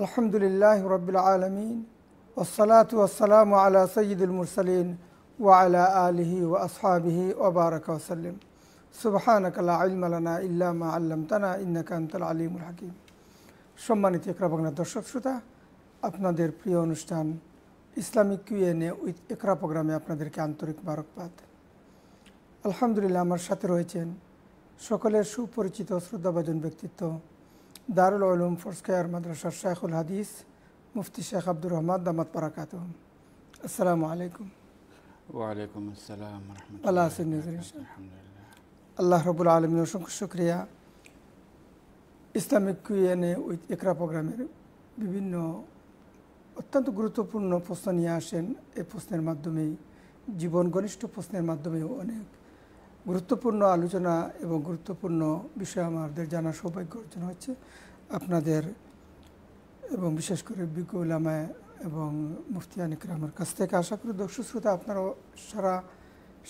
আলহামদুলিল্লাহ রবিল আলমিন ওসলাত ওসালাম আলা সঈদুল মুরসালিন ওয়ালা আলহি ও আসহাবিহি ওবারক ওসাল্লিম সুবাহানকাল্লা আলমালানা ইল্লামা আল্লাম তানা ইন্নাকান্তল আলিমুল হাকিম সম্মানিত একরা বাংলা দর্শক শ্রোতা আপনাদের প্রিয় অনুষ্ঠান ইসলামিক কিউএনএ উইথ একরা প্রোগ্রামে আপনাদেরকে আন্তরিক মারকবাদ আলহামদুলিল্লাহ আমার সাথে রয়েছেন সকলের সুপরিচিত শ্রদ্ধাভাজন ব্যক্তিত্ব দারুল উলুম ফোর্সকেয়ার মাদ্রাসার শেখুল হাদিস মুফতি শেখ আব্দুর রহমান দামাত পারাকাত আসসালামু আলাইকুম ওয়ালাইকুম আসসালাম আল্লাহ হাসিন আল্লাহ রবুল আলমী অসংখ্য শুক্রিয়া ইসলামিক কুইএনএ উইথ একরা প্রোগ্রামের বিভিন্ন অত্যন্ত গুরুত্বপূর্ণ প্রশ্ন নিয়ে আসেন এই প্রশ্নের মাধ্যমেই জীবন ঘনিষ্ঠ প্রশ্নের মাধ্যমে অনেক গুরুত্বপূর্ণ আলোচনা এবং গুরুত্বপূর্ণ বিষয় আমাদের জানার সৌভাগ্য অর্জন হচ্ছে আপনাদের এবং বিশেষ করে বিকুলামায় এবং মুফতিয়ান ইকরামের কাছ থেকে আশা করি দর্শক শ্রোতা আপনারাও সারা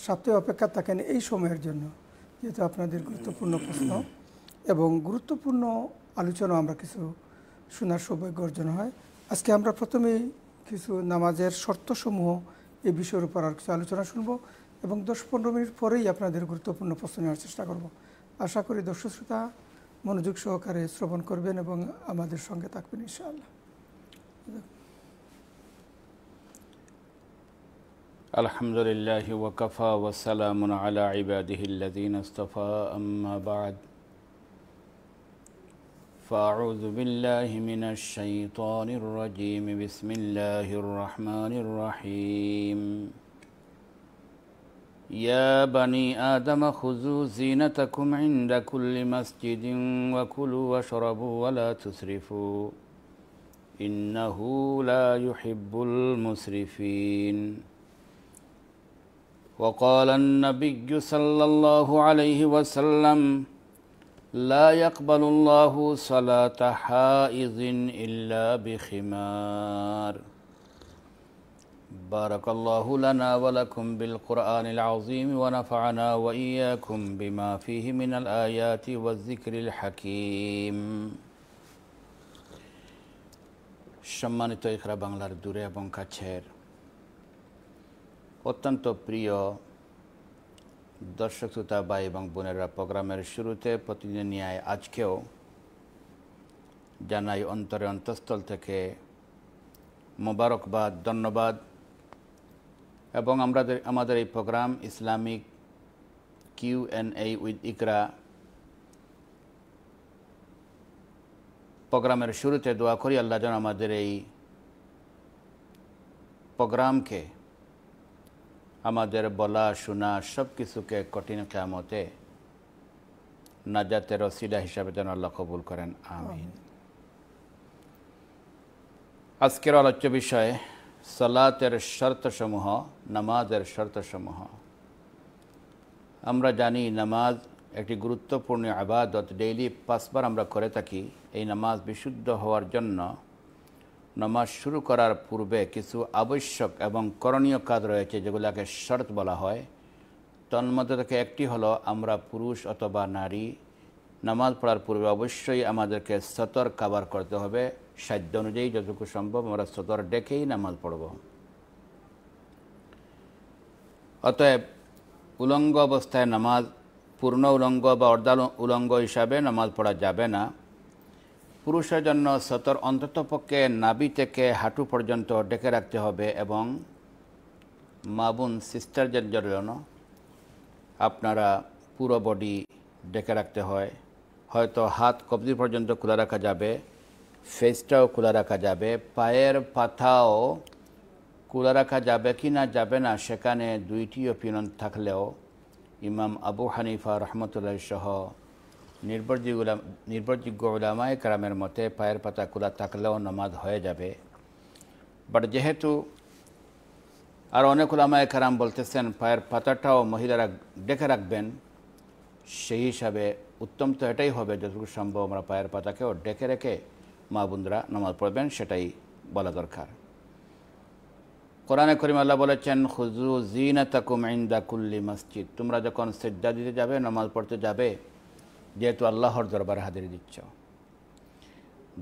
সপ্তাহে অপেক্ষা থাকেন এই সময়ের জন্য যেহেতু আপনাদের গুরুত্বপূর্ণ প্রশ্ন এবং গুরুত্বপূর্ণ আলোচনা আমরা কিছু শোনার সৌভাগ্য অর্জন হয় আজকে আমরা প্রথমেই কিছু নামাজের শর্তসমূহ এই বিষয়ের উপর আর কিছু আলোচনা শুনব এবং দশ পনেরো মিনিট পরেই আপনাদের গুরুত্বপূর্ণ প্রশ্ন নেওয়ার চেষ্টা করব আশা করি দর্শক শ্রোতা মনোযোগ সহকারে শ্রবণ করবেন এবং আমাদের সঙ্গে থাকবেন ইনশাআল্লাহ الحمد لله وكفى وسلام على عباده الذين اصطفى أما بعد فأعوذ بالله من الشيطان الرجيم بسم الله الرحمن الرحيم يا بني آدم خذوا زينتكم عند كل مسجد وكلوا واشربوا ولا تسرفوا إنه لا يحب المسرفين وقال النبي صلى الله عليه وسلم لا يقبل الله صلاة حائض إلا بخمار بارك الله لنا ولكم بالقرآن العظيم ونفعنا وإياكم بما فيه من الآيات والذكر الحكيم সম্মানিত ইকরা বাংলার দূরে এবং কাছের অত্যন্ত প্রিয় দর্শক শ্রোতা ভাই এবং বোনেরা প্রোগ্রামের শুরুতে প্রতিদিন নিয়ে আজকেও জানাই অন্তরে অন্তঃস্থল থেকে মোবারকবাদ ধন্যবাদ এবং আমাদের আমাদের এই program Islamic Q N A with Iqra প্রোগ্রামের শুরুতে দোয়া করি আল্লাহ যেন আমাদের এই প্রোগ্রামকে আমাদের বলা শোনা সব কিছুকে কঠিন কামতে নাজাতের রসিলা হিসাবে যেন আল্লাহ কবুল করেন আমিন আজকের আলোচ্য বিষয়ে সালাতের শর্তসমূহ নামাজের শর্তসমূহ আমরা জানি নামাজ একটি গুরুত্বপূর্ণ আবাদত ডেইলি পাঁচবার আমরা করে থাকি এই নামাজ বিশুদ্ধ হওয়ার জন্য নামাজ শুরু করার পূর্বে কিছু আবশ্যক এবং করণীয় কাজ রয়েছে যেগুলোকে শর্ত বলা হয় তন্মধ্যে থেকে একটি হলো আমরা পুরুষ অথবা নারী নামাজ পড়ার পূর্বে অবশ্যই আমাদেরকে সতর্ক কাবার করতে হবে সাধ্য অনুযায়ী যতটুকু সম্ভব আমরা সদর ডেকেই নামাজ পড়ব অতএব উলঙ্গ অবস্থায় নামাজ পূর্ণ উলঙ্গ বা অর্ধাল উলঙ্গ হিসাবে নামাজ পড়া যাবে না পুরুষের জন্য সতর অন্ততপক্ষে নাবি থেকে হাঁটু পর্যন্ত ডেকে রাখতে হবে এবং মাবুন সিস্টারদের জন্য আপনারা পুরো বডি ডেকে রাখতে হয় হয়তো হাত কবজি পর্যন্ত খোলা রাখা যাবে ফেসটাও খোলা রাখা যাবে পায়ের পাতাও খোলা রাখা যাবে কি না যাবে না সেখানে দুইটি অপিনিয়ন থাকলেও ইমাম আবু হানিফা রহমতুল্লাহ সহ নির্ভরযোগ্য নির্ভরযোগ্য উলামায় কারামের মতে পায়ের পাতা খোলা থাকলেও নমাজ হয়ে যাবে বাট যেহেতু আর অনেক উলামায় কারাম বলতেছেন পায়ের পাতাটাও মহিলারা ডেকে রাখবেন সেই হিসাবে উত্তম তো এটাই হবে যতটুকু সম্ভব আমরা পায়ের পাতাকেও ডেকে রেখে মা বোনরা নামাজ পড়বেন সেটাই বলা দরকার কোরআনে করিম আল্লাহ বলেছেন খুজু জিনা তাকুম কুল্লি মসজিদ তোমরা যখন সিদ্ধা দিতে যাবে নামাজ পড়তে যাবে যেহেতু আল্লাহর দরবার হাজির দিচ্ছ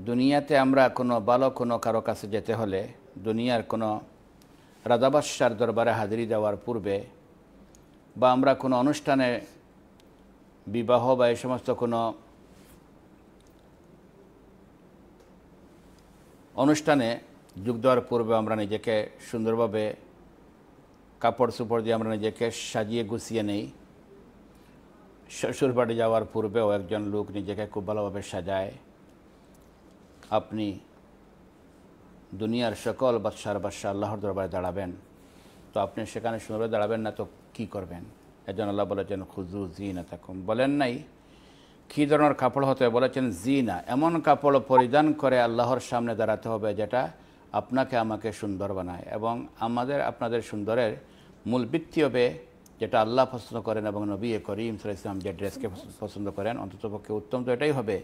দুনিয়াতে আমরা কোনো ভালো কোনো কারো কাছে যেতে হলে দুনিয়ার কোনো রাজাবাসার দরবারে হাজিরি দেওয়ার পূর্বে বা আমরা কোনো অনুষ্ঠানে বিবাহ বা এই সমস্ত কোনো অনুষ্ঠানে যোগ দেওয়ার পূর্বে আমরা নিজেকে সুন্দরভাবে কাপড় চোপড় দিয়ে আমরা নিজেকে সাজিয়ে গুছিয়ে নেই শ্বশুর বাড়ি যাওয়ার পূর্বেও একজন লোক নিজেকে খুব ভালোভাবে সাজায় আপনি দুনিয়ার সকল বাদশার বাদশাহ আল্লাহর দরবারে দাঁড়াবেন তো আপনি সেখানে সুন্দরভাবে দাঁড়াবেন না তো কী করবেন এজন আল্লাহ বলেছেন খুজু জি না থাকুন বলেন নাই কী ধরনের কাপড় হতে বলেছেন জিনা এমন কাপড় পরিধান করে আল্লাহর সামনে দাঁড়াতে হবে যেটা আপনাকে আমাকে সুন্দর বানায় এবং আমাদের আপনাদের সুন্দরের মূল ভিত্তি হবে যেটা আল্লাহ পছন্দ করেন এবং নবী করিম সাল ইসলাম যে ড্রেসকে পছন্দ করেন অন্ততপক্ষে উত্তম তো এটাই হবে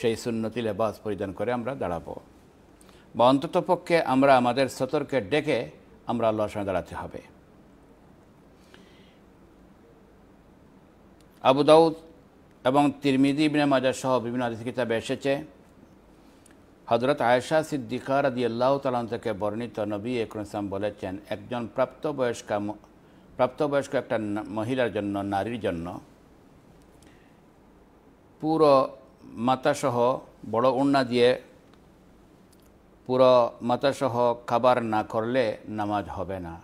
সেই সুন্নতি লেবাস পরিধান করে আমরা দাঁড়াবো বা অন্ততপক্ষে আমরা আমাদের সতর্কে ডেকে আমরা আল্লাহর সামনে দাঁড়াতে হবে আবু দাউদ এবং তিরমিদি ইবনে মাজা সহ বিভিন্ন হাদিস কিতাবে এসেছে হজরত আয়েশা সিদ্দিকার আদি আল্লাহ তালন থেকে বর্ণিত নবী একরসাম বলেছেন একজন প্রাপ্তবয়স্ক প্রাপ্তবয়স্ক একটা মহিলার জন্য নারীর জন্য পুরো মাতাসহ বড় উন্না দিয়ে পুরো মাতাসহ খাবার না করলে নামাজ হবে না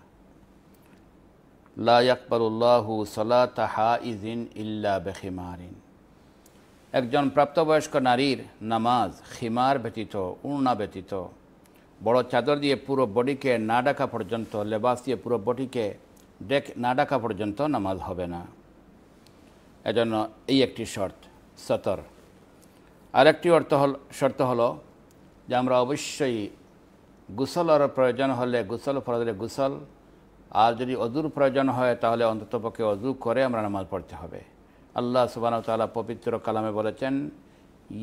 লা ইয়াকবালুল্লাহু সলাতাহা ইজিন ইল্লা বেখিমারিন একজন প্রাপ্তবয়স্ক নারীর নামাজ খিমার ব্যতীত উড়না ব্যতীত বড় চাদর দিয়ে পুরো বডিকে না ডাকা পর্যন্ত লেবাস দিয়ে পুরো বডিকে ডেক না ডাকা পর্যন্ত নামাজ হবে না এজন্য এই একটি শর্ত সতর আরেকটি অর্থ হল শর্ত হল যে আমরা অবশ্যই গুসলর প্রয়োজন হলে গুসল ফলে গুসল আর যদি অজুর প্রয়োজন হয় তাহলে অন্ততপক্ষে অজু করে আমরা নামাজ পড়তে হবে আল্লাহ সুবাহ তালা পবিত্র কালামে বলেছেন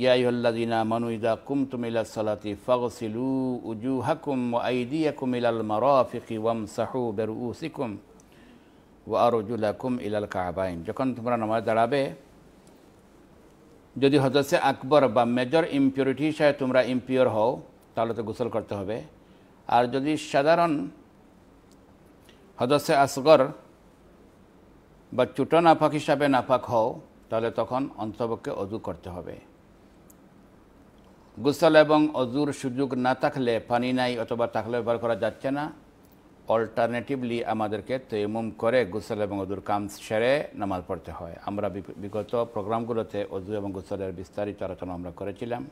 ইয়াইহল্লাদিনা মনুইদা কুম তুমিলা সালাতি ফাগসিলু উজু হাকুম আইদিয়াকুম ইলাল মারাফিকি ওয়াম সাহু বের উ সিকুম বেরু উসিকুম ওয়ারুজুলাকুম ইলাল কাহাবাইন যখন তোমরা নমাজ দাঁড়াবে যদি হদসে আকবর বা মেজর ইম্পিউরিটি হিসাবে তোমরা ইম্পিওর হও তাহলে তো গোসল করতে হবে আর যদি সাধারণ হদসে আসগর বা চুটো নাফাক হিসাবে নাফাক হও তাহলে তখন অন্তপক্ষে অজু করতে হবে গুসল এবং অজুর সুযোগ না থাকলে পানি নাই অথবা থাকলে ব্যবহার করা যাচ্ছে না অল্টারনেটিভলি আমাদেরকে তৈমুম করে গুসল এবং অজুর কাম সেরে নামাজ পড়তে হয় আমরা বিগত প্রোগ্রামগুলোতে অজু এবং গুসলের বিস্তারিত আলোচনা আমরা করেছিলাম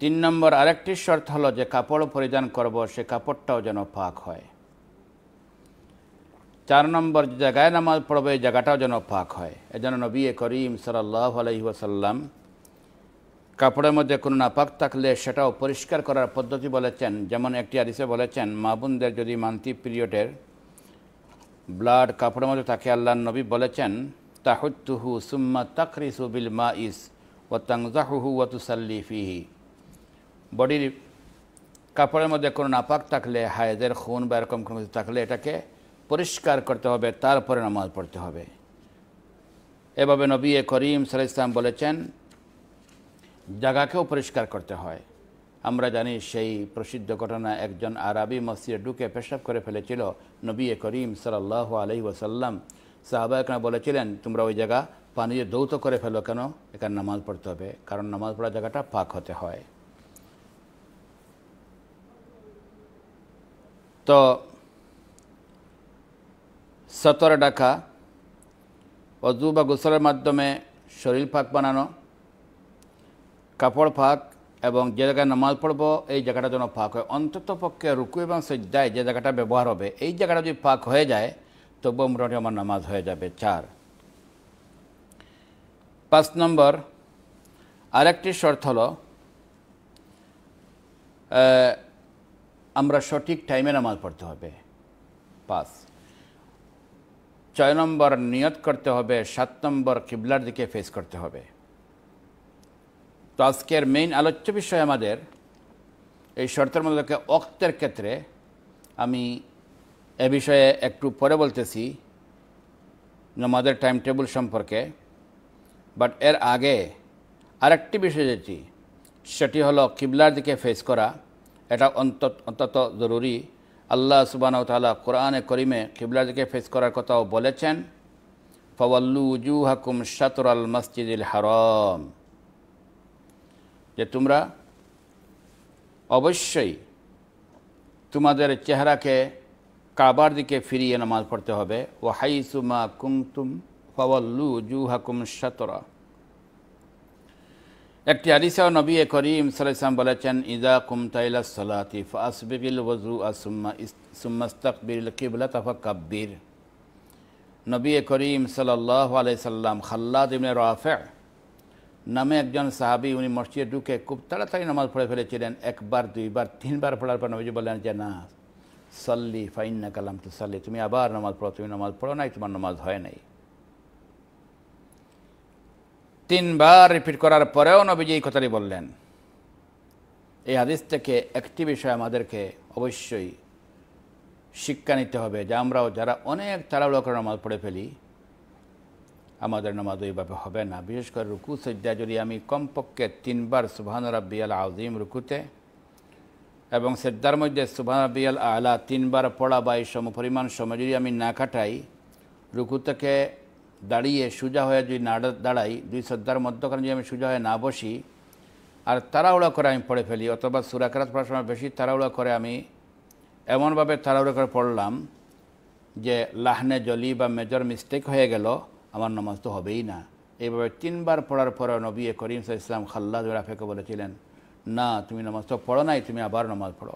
তিন নম্বর আরেকটি শর্ত হলো যে কাপড় পরিধান করব সে কাপড়টাও যেন পাক হয় চার নম্বর জায়গায় নামাজ পড়বে এই জায়গাটাও যেন পাক হয় এজন্য নবী করিম সাল্লাহ আলহিহাসাল্লাম কাপড়ের মধ্যে কোনো নাপাক থাকলে সেটাও পরিষ্কার করার পদ্ধতি বলেছেন যেমন একটি আদিসে বলেছেন মাবুনদের যদি মান্তি পিরিয়ডের ব্লাড কাপড়ের মধ্যে তাকে আল্লাহ নবী বলেছেন তাহুত্তুহু সুম্মা তাকরিসু বিল মা ইস ও তাংজাহু ও তুসাল্লি ফিহি বডির কাপড়ের মধ্যে কোনো নাপাক থাকলে হায়েদের খুন বা এরকম কোনো থাকলে এটাকে পরিষ্কার করতে হবে তারপরে নামাজ পড়তে হবে এভাবে নবী করিম সাল ইসলাম বলেছেন জায়গাকেও পরিষ্কার করতে হয় আমরা জানি সেই প্রসিদ্ধ ঘটনা একজন আরবি মসজিদে ঢুকে পেশাব করে ফেলেছিল নবী করিম সাল্লাহ আলহি ওসাল্লাম সাহাবা বলেছিলেন তোমরা ওই জায়গা পানিয়ে দৌত করে ফেলো কেন এখানে নামাজ পড়তে হবে কারণ নামাজ পড়ার জায়গাটা পাক হতে হয় তো সতর ডাকা অজু বা গোসলের মাধ্যমে শরীর ফাঁক বানানো কাপড় ফাঁক এবং যে জায়গায় নামাজ পড়ব এই জায়গাটা যেন ফাঁক হয় অন্তত পক্ষে রুকু এবং সজ্জায় যে জায়গাটা ব্যবহার হবে এই জায়গাটা যদি ফাঁক হয়ে যায় তবুও মোটামুটি আমার নামাজ হয়ে যাবে চার পাঁচ নম্বর আরেকটি শর্ত হল আমরা সঠিক টাইমে নামাজ পড়তে হবে পাঁচ ছয় নম্বর নিয়ত করতে হবে সাত নম্বর কিবলার দিকে ফেস করতে হবে তো আজকের মেইন আলোচ্য বিষয় আমাদের এই শর্তের মধ্যে অক্তের ক্ষেত্রে আমি এ বিষয়ে একটু পরে বলতেছি নমাদের টাইম টেবিল সম্পর্কে বাট এর আগে আরেকটি বিষয় যেটি সেটি হলো কিবলার দিকে ফেস করা এটা অন্তত অন্তত জরুরি আল্লাহ সুবানাউ তালা কোরআনে করিমে কিবলাজিকে ফেস করার কথাও বলেছেন ফওয়াল্লু উজু হাকুম সাতর আল মসজিদুল হারম যে তোমরা অবশ্যই তোমাদের চেহারাকে কাবার দিকে ফিরিয়ে নামাজ পড়তে হবে ও হাইসুমা কুমতুম ফওয়াল্লু উজু হাকুম শাতরা একটি আদিসা নবী করিম সালাম বলেছেন ইদা কুমতাইলা সলাতি ফাসবিল ওয়াজু আসুম্মা সুম্মাস্তাকবিল কিবলা তাফা কাব্বির নবী করিম সাল্লাহ আলাইসাল্লাম খাল্লাদ ইমনে রাফে নামে একজন সাহাবি উনি মসজিদে ঢুকে খুব তাড়াতাড়ি নামাজ পড়ে ফেলেছিলেন একবার দুইবার তিনবার পড়ার পর নবীজি বললেন যে না সল্লি ফাইন্না কালাম তু সাল্লি তুমি আবার নামাজ পড়ো তুমি নামাজ পড়ো নাই তোমার নামাজ হয় নাই তিনবার রিপিট করার পরেও নবীজি এই কথাটি বললেন এই হাদিস থেকে একটি বিষয় আমাদেরকে অবশ্যই শিক্ষা নিতে হবে যে আমরাও যারা অনেক তাড়াহুড়ো করে নামাজ পড়ে ফেলি আমাদের নামাজ ওইভাবে হবে না বিশেষ করে রুকু সজ্জা যদি আমি কমপক্ষে তিনবার সুবহান রাব্বিয়াল আজিম রুকুতে এবং সেদ্দার মধ্যে সুবহান রাব্বিয়াল আলা তিনবার পড়া বা এই সম পরিমাণ সময় যদি আমি না কাটাই রুকু থেকে দাঁড়িয়ে সোজা হয়ে যদি না দাঁড়াই দুই শ্রদ্ধার মধ্যখানে যদি আমি সোজা হয়ে না বসি আর তাড়াহুড়া করে আমি পড়ে ফেলি অথবা সুরাকাত পড়ার সময় বেশি তাড়াহুড়া করে আমি এমনভাবে তাড়াহুড়া করে পড়লাম যে লাহনে জলি বা মেজর মিস্টেক হয়ে গেল আমার নামাজ তো হবেই না এইভাবে তিনবার পড়ার পরে নবী করিম সাহা ইসলাম খাল্লা রাফেকে বলেছিলেন না তুমি নামাজ তো পড়ো নাই তুমি আবার নামাজ পড়ো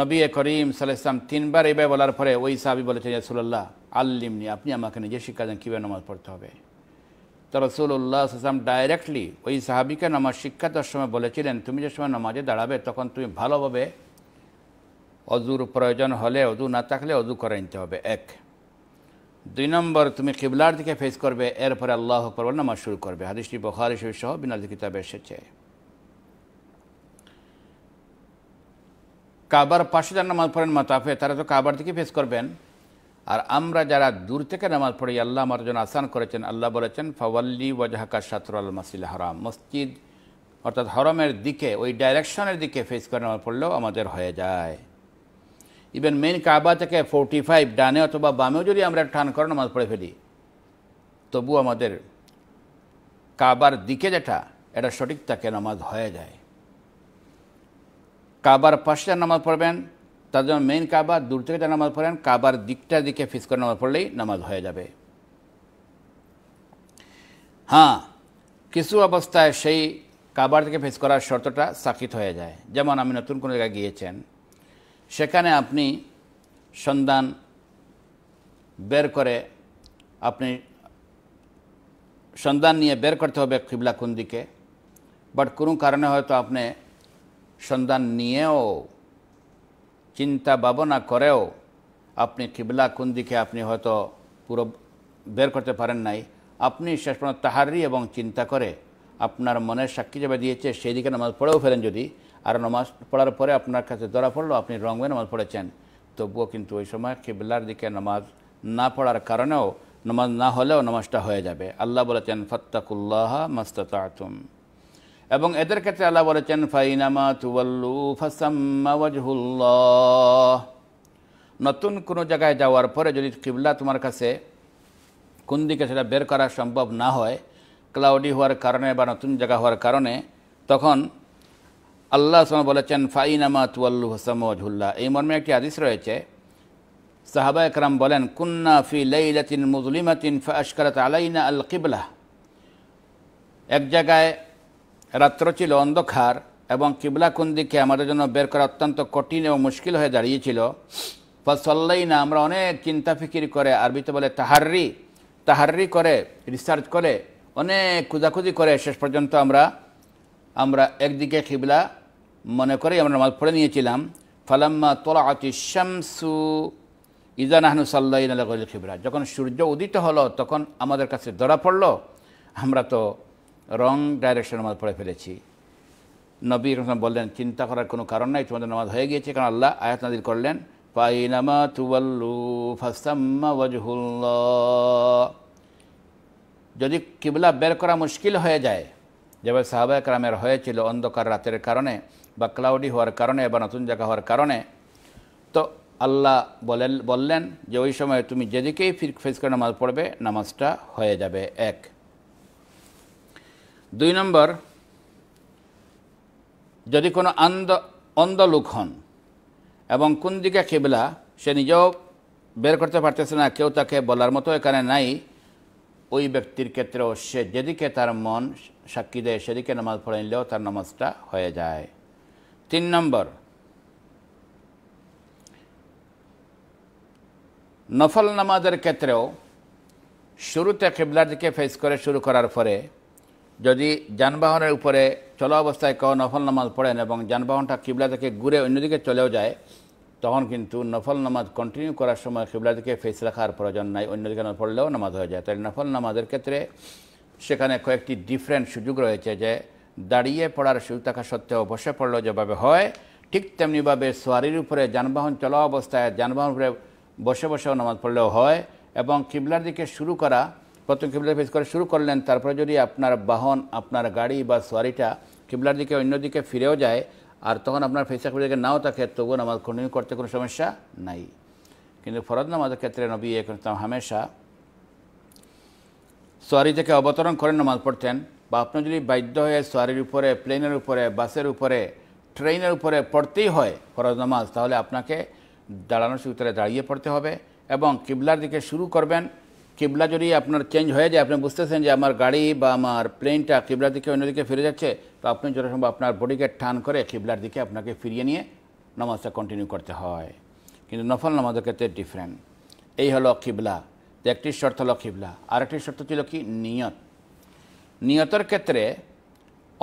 নবী করিম সালাম তিনবার এবার বলার পরে ওই সাহাবি বলেছেন রসুল্লাহ আল্লিমনি আপনি আমাকে নিজে শিক্ষা দেন কীভাবে নামাজ পড়তে হবে তো রসুল্লাহ সাল্লাম ডাইরেক্টলি ওই সাহাবিকে নামাজ শিক্ষা দেওয়ার সময় বলেছিলেন তুমি যে সময় নামাজে দাঁড়াবে তখন তুমি ভালোভাবে অজুর প্রয়োজন হলে অজু না থাকলে অজু করে নিতে হবে এক দুই নম্বর তুমি কিবলার দিকে ফেস করবে এরপরে আল্লাহ পর নামাজ শুরু করবে হাদিসটি বখারি সহ বিনা কিতাবে এসেছে কাবার পাশে যারা নামাজ পড়েন মাতাফে তারা তো কাবার দিকে ফেস করবেন আর আমরা যারা দূর থেকে নামাজ পড়ি আল্লাহ আমার জন্য আসান করেছেন আল্লাহ বলেছেন ফাওয়াল্লি ওয়াজাহাকা শাতর আল মাসিল হরাম মসজিদ অর্থাৎ হরমের দিকে ওই ডাইরেকশনের দিকে ফেস করে নামাজ পড়লেও আমাদের হয়ে যায় ইভেন মেন কাবা থেকে ফোর্টি ফাইভ ডানে অথবা বামেও যদি আমরা টান করে নামাজ পড়ে ফেলি তবু আমাদের কাবার দিকে যেটা এটা সঠিক তাকে নামাজ হয়ে যায় কাবার পাশে নামাজ পড়বেন তার জন্য মেইন কাবার দূর থেকে যা নামাজ পড়েন কাবার দিকটা দিকে ফিস করে নামাজ পড়লেই নামাজ হয়ে যাবে হ্যাঁ কিছু অবস্থায় সেই কাবার থেকে ফেস করার শর্তটা সাকিত হয়ে যায় যেমন আমি নতুন কোনো জায়গায় গিয়েছেন সেখানে আপনি সন্ধান বের করে আপনি সন্ধান নিয়ে বের করতে হবে কিবলা কোন দিকে বাট কোনো কারণে হয়তো আপনি সন্ধান নিয়েও চিন্তা ভাবনা করেও আপনি কিবলা কোন দিকে আপনি হয়তো পুরো বের করতে পারেন নাই আপনি শেষ পর্যন্ত তাহারি এবং চিন্তা করে আপনার মনের সাক্ষী যাবে দিয়েছে সেই দিকে নামাজ পড়েও ফেলেন যদি আর নামাজ পড়ার পরে আপনার কাছে ধরা পড়লো আপনি রঙে নামাজ পড়েছেন তবুও কিন্তু ওই সময় কিবলার দিকে নামাজ না পড়ার কারণেও নামাজ না হলেও নামাজটা হয়ে যাবে আল্লাহ বলেছেন ফত্তাকুল্লাহ মাস্তাতুম এবং এদের ক্ষেত্রে আল্লাহ বলেছেন ফাইনামা তুয়াল্লু ফাসাম্মাওয়াজহুল্লাহ নতুন কোনো জায়গায় যাওয়ার পরে যদি কিবলা তোমার কাছে কোন দিকে সেটা বের করা সম্ভব না হয় ক্লাউডি হওয়ার কারণে বা নতুন জায়গা হওয়ার কারণে তখন আল্লাহ সাল বলেছেন ফাইনামা তুয়াল্লু হাসামজুল্লাহ এই মর্মে একটি আদিস রয়েছে সাহাবা একরাম বলেন কুন্না ফি লাইলাতিন মুজলিমাতিন ফা আশকারাত আলাইনা আল কিবলা এক জায়গায় রাত্র ছিল অন্ধকার এবং কোন দিকে আমাদের জন্য বের করা অত্যন্ত কঠিন এবং মুশকিল হয়ে দাঁড়িয়েছিল ফসল্লাই না আমরা অনেক চিন্তা ফিকির করে আরবিতে বলে তাহার্রি তাহারি করে রিসার্চ করে অনেক খুঁজাখুঁজি করে শেষ পর্যন্ত আমরা আমরা একদিকে কিবলা মনে করে আমরা মাল পড়ে নিয়েছিলাম ফালাম্মা তোলা আতি শামসু ইজানাহনু সাল্লাহ কিবলা যখন সূর্য উদিত হলো তখন আমাদের কাছে ধরা পড়লো আমরা তো রং ডাইরেকশন নামাজ পড়ে ফেলেছি নবী রহমান বললেন চিন্তা করার কোনো কারণ নাই তোমাদের নামাজ হয়ে গিয়েছে কারণ আল্লাহ আয়াত নাজির করলেন পাইনামা তুবাল্লু ফাস্তাম্মা ওয়াজহুল্লাহ যদি কিবলা বের করা মুশকিল হয়ে যায় যেভাবে সাহাবা একরামের হয়েছিল অন্ধকার রাতের কারণে বা ক্লাউডি হওয়ার কারণে বা নতুন জায়গা হওয়ার কারণে তো আল্লাহ বলেন বললেন যে ওই সময় তুমি যেদিকেই ফির ফেস করে নামাজ পড়বে নামাজটা হয়ে যাবে এক দুই নম্বর যদি কোনো আন্দ অন্ধ লোক হন এবং কোন দিকে কেবলা সে নিজেও বের করতে পারতেছে না কেউ তাকে বলার মতো এখানে নাই ওই ব্যক্তির ক্ষেত্রেও সে যেদিকে তার মন সাক্ষী দেয় সেদিকে নামাজ পড়ে নিলেও তার নামাজটা হয়ে যায় তিন নম্বর নফল নামাজের ক্ষেত্রেও শুরুতে কেবলার দিকে ফেস করে শুরু করার পরে যদি যানবাহনের উপরে চলা অবস্থায় কেউ নফল নামাজ পড়েন এবং যানবাহনটা কিবলা থেকে ঘুরে অন্যদিকে চলেও যায় তখন কিন্তু নফল নামাজ কন্টিনিউ করার সময় কিবলা থেকে ফেস রাখার প্রয়োজন নাই অন্যদিকে পড়লেও নামাজ হয়ে যায় তাই নফল নামাজের ক্ষেত্রে সেখানে কয়েকটি ডিফারেন্ট সুযোগ রয়েছে যে দাঁড়িয়ে পড়ার সুযোগ থাকা সত্ত্বেও বসে পড়লেও যেভাবে হয় ঠিক তেমনিভাবে সোয়ারির উপরে যানবাহন চলা অবস্থায় যানবাহন উপরে বসে বসেও নামাজ পড়লেও হয় এবং কিবলার দিকে শুরু করা প্রথম কিবলার ফেস করা শুরু করলেন তারপরে যদি আপনার বাহন আপনার গাড়ি বা সোয়ারিটা কিবলার দিকে অন্যদিকে ফিরেও যায় আর তখন আপনার ফেসা দিকে নাও থাকে তবুও নামাজ কন্টিনিউ করতে কোনো সমস্যা নাই কিন্তু ফরজ নামাজের ক্ষেত্রে নবী একরম হামেশা সোয়ারি থেকে অবতরণ করেন নামাজ পড়তেন বা আপনি যদি বাধ্য হয়ে সোয়ারির উপরে প্লেনের উপরে বাসের উপরে ট্রেনের উপরে পড়তেই হয় ফরজ নামাজ তাহলে আপনাকে দাঁড়ানোর সূত্রে দাঁড়িয়ে পড়তে হবে এবং কিবলার দিকে শুরু করবেন কিবলা যদি আপনার চেঞ্জ হয়ে যায় আপনি বুঝতেছেন যে আমার গাড়ি বা আমার প্লেনটা কিবলার দিকে অন্যদিকে ফিরে যাচ্ছে তো আপনি যথাসম্ভব আপনার বডিকে টান করে কিবলার দিকে আপনাকে ফিরিয়ে নিয়ে নামাজটা কন্টিনিউ করতে হয় কিন্তু নফল নামাজের ক্ষেত্রে ডিফারেন্ট এই হলো কিবলা একটি শর্ত হলো কিবলা আরেকটি শর্ত ছিল কি নিয়ত নিয়তের ক্ষেত্রে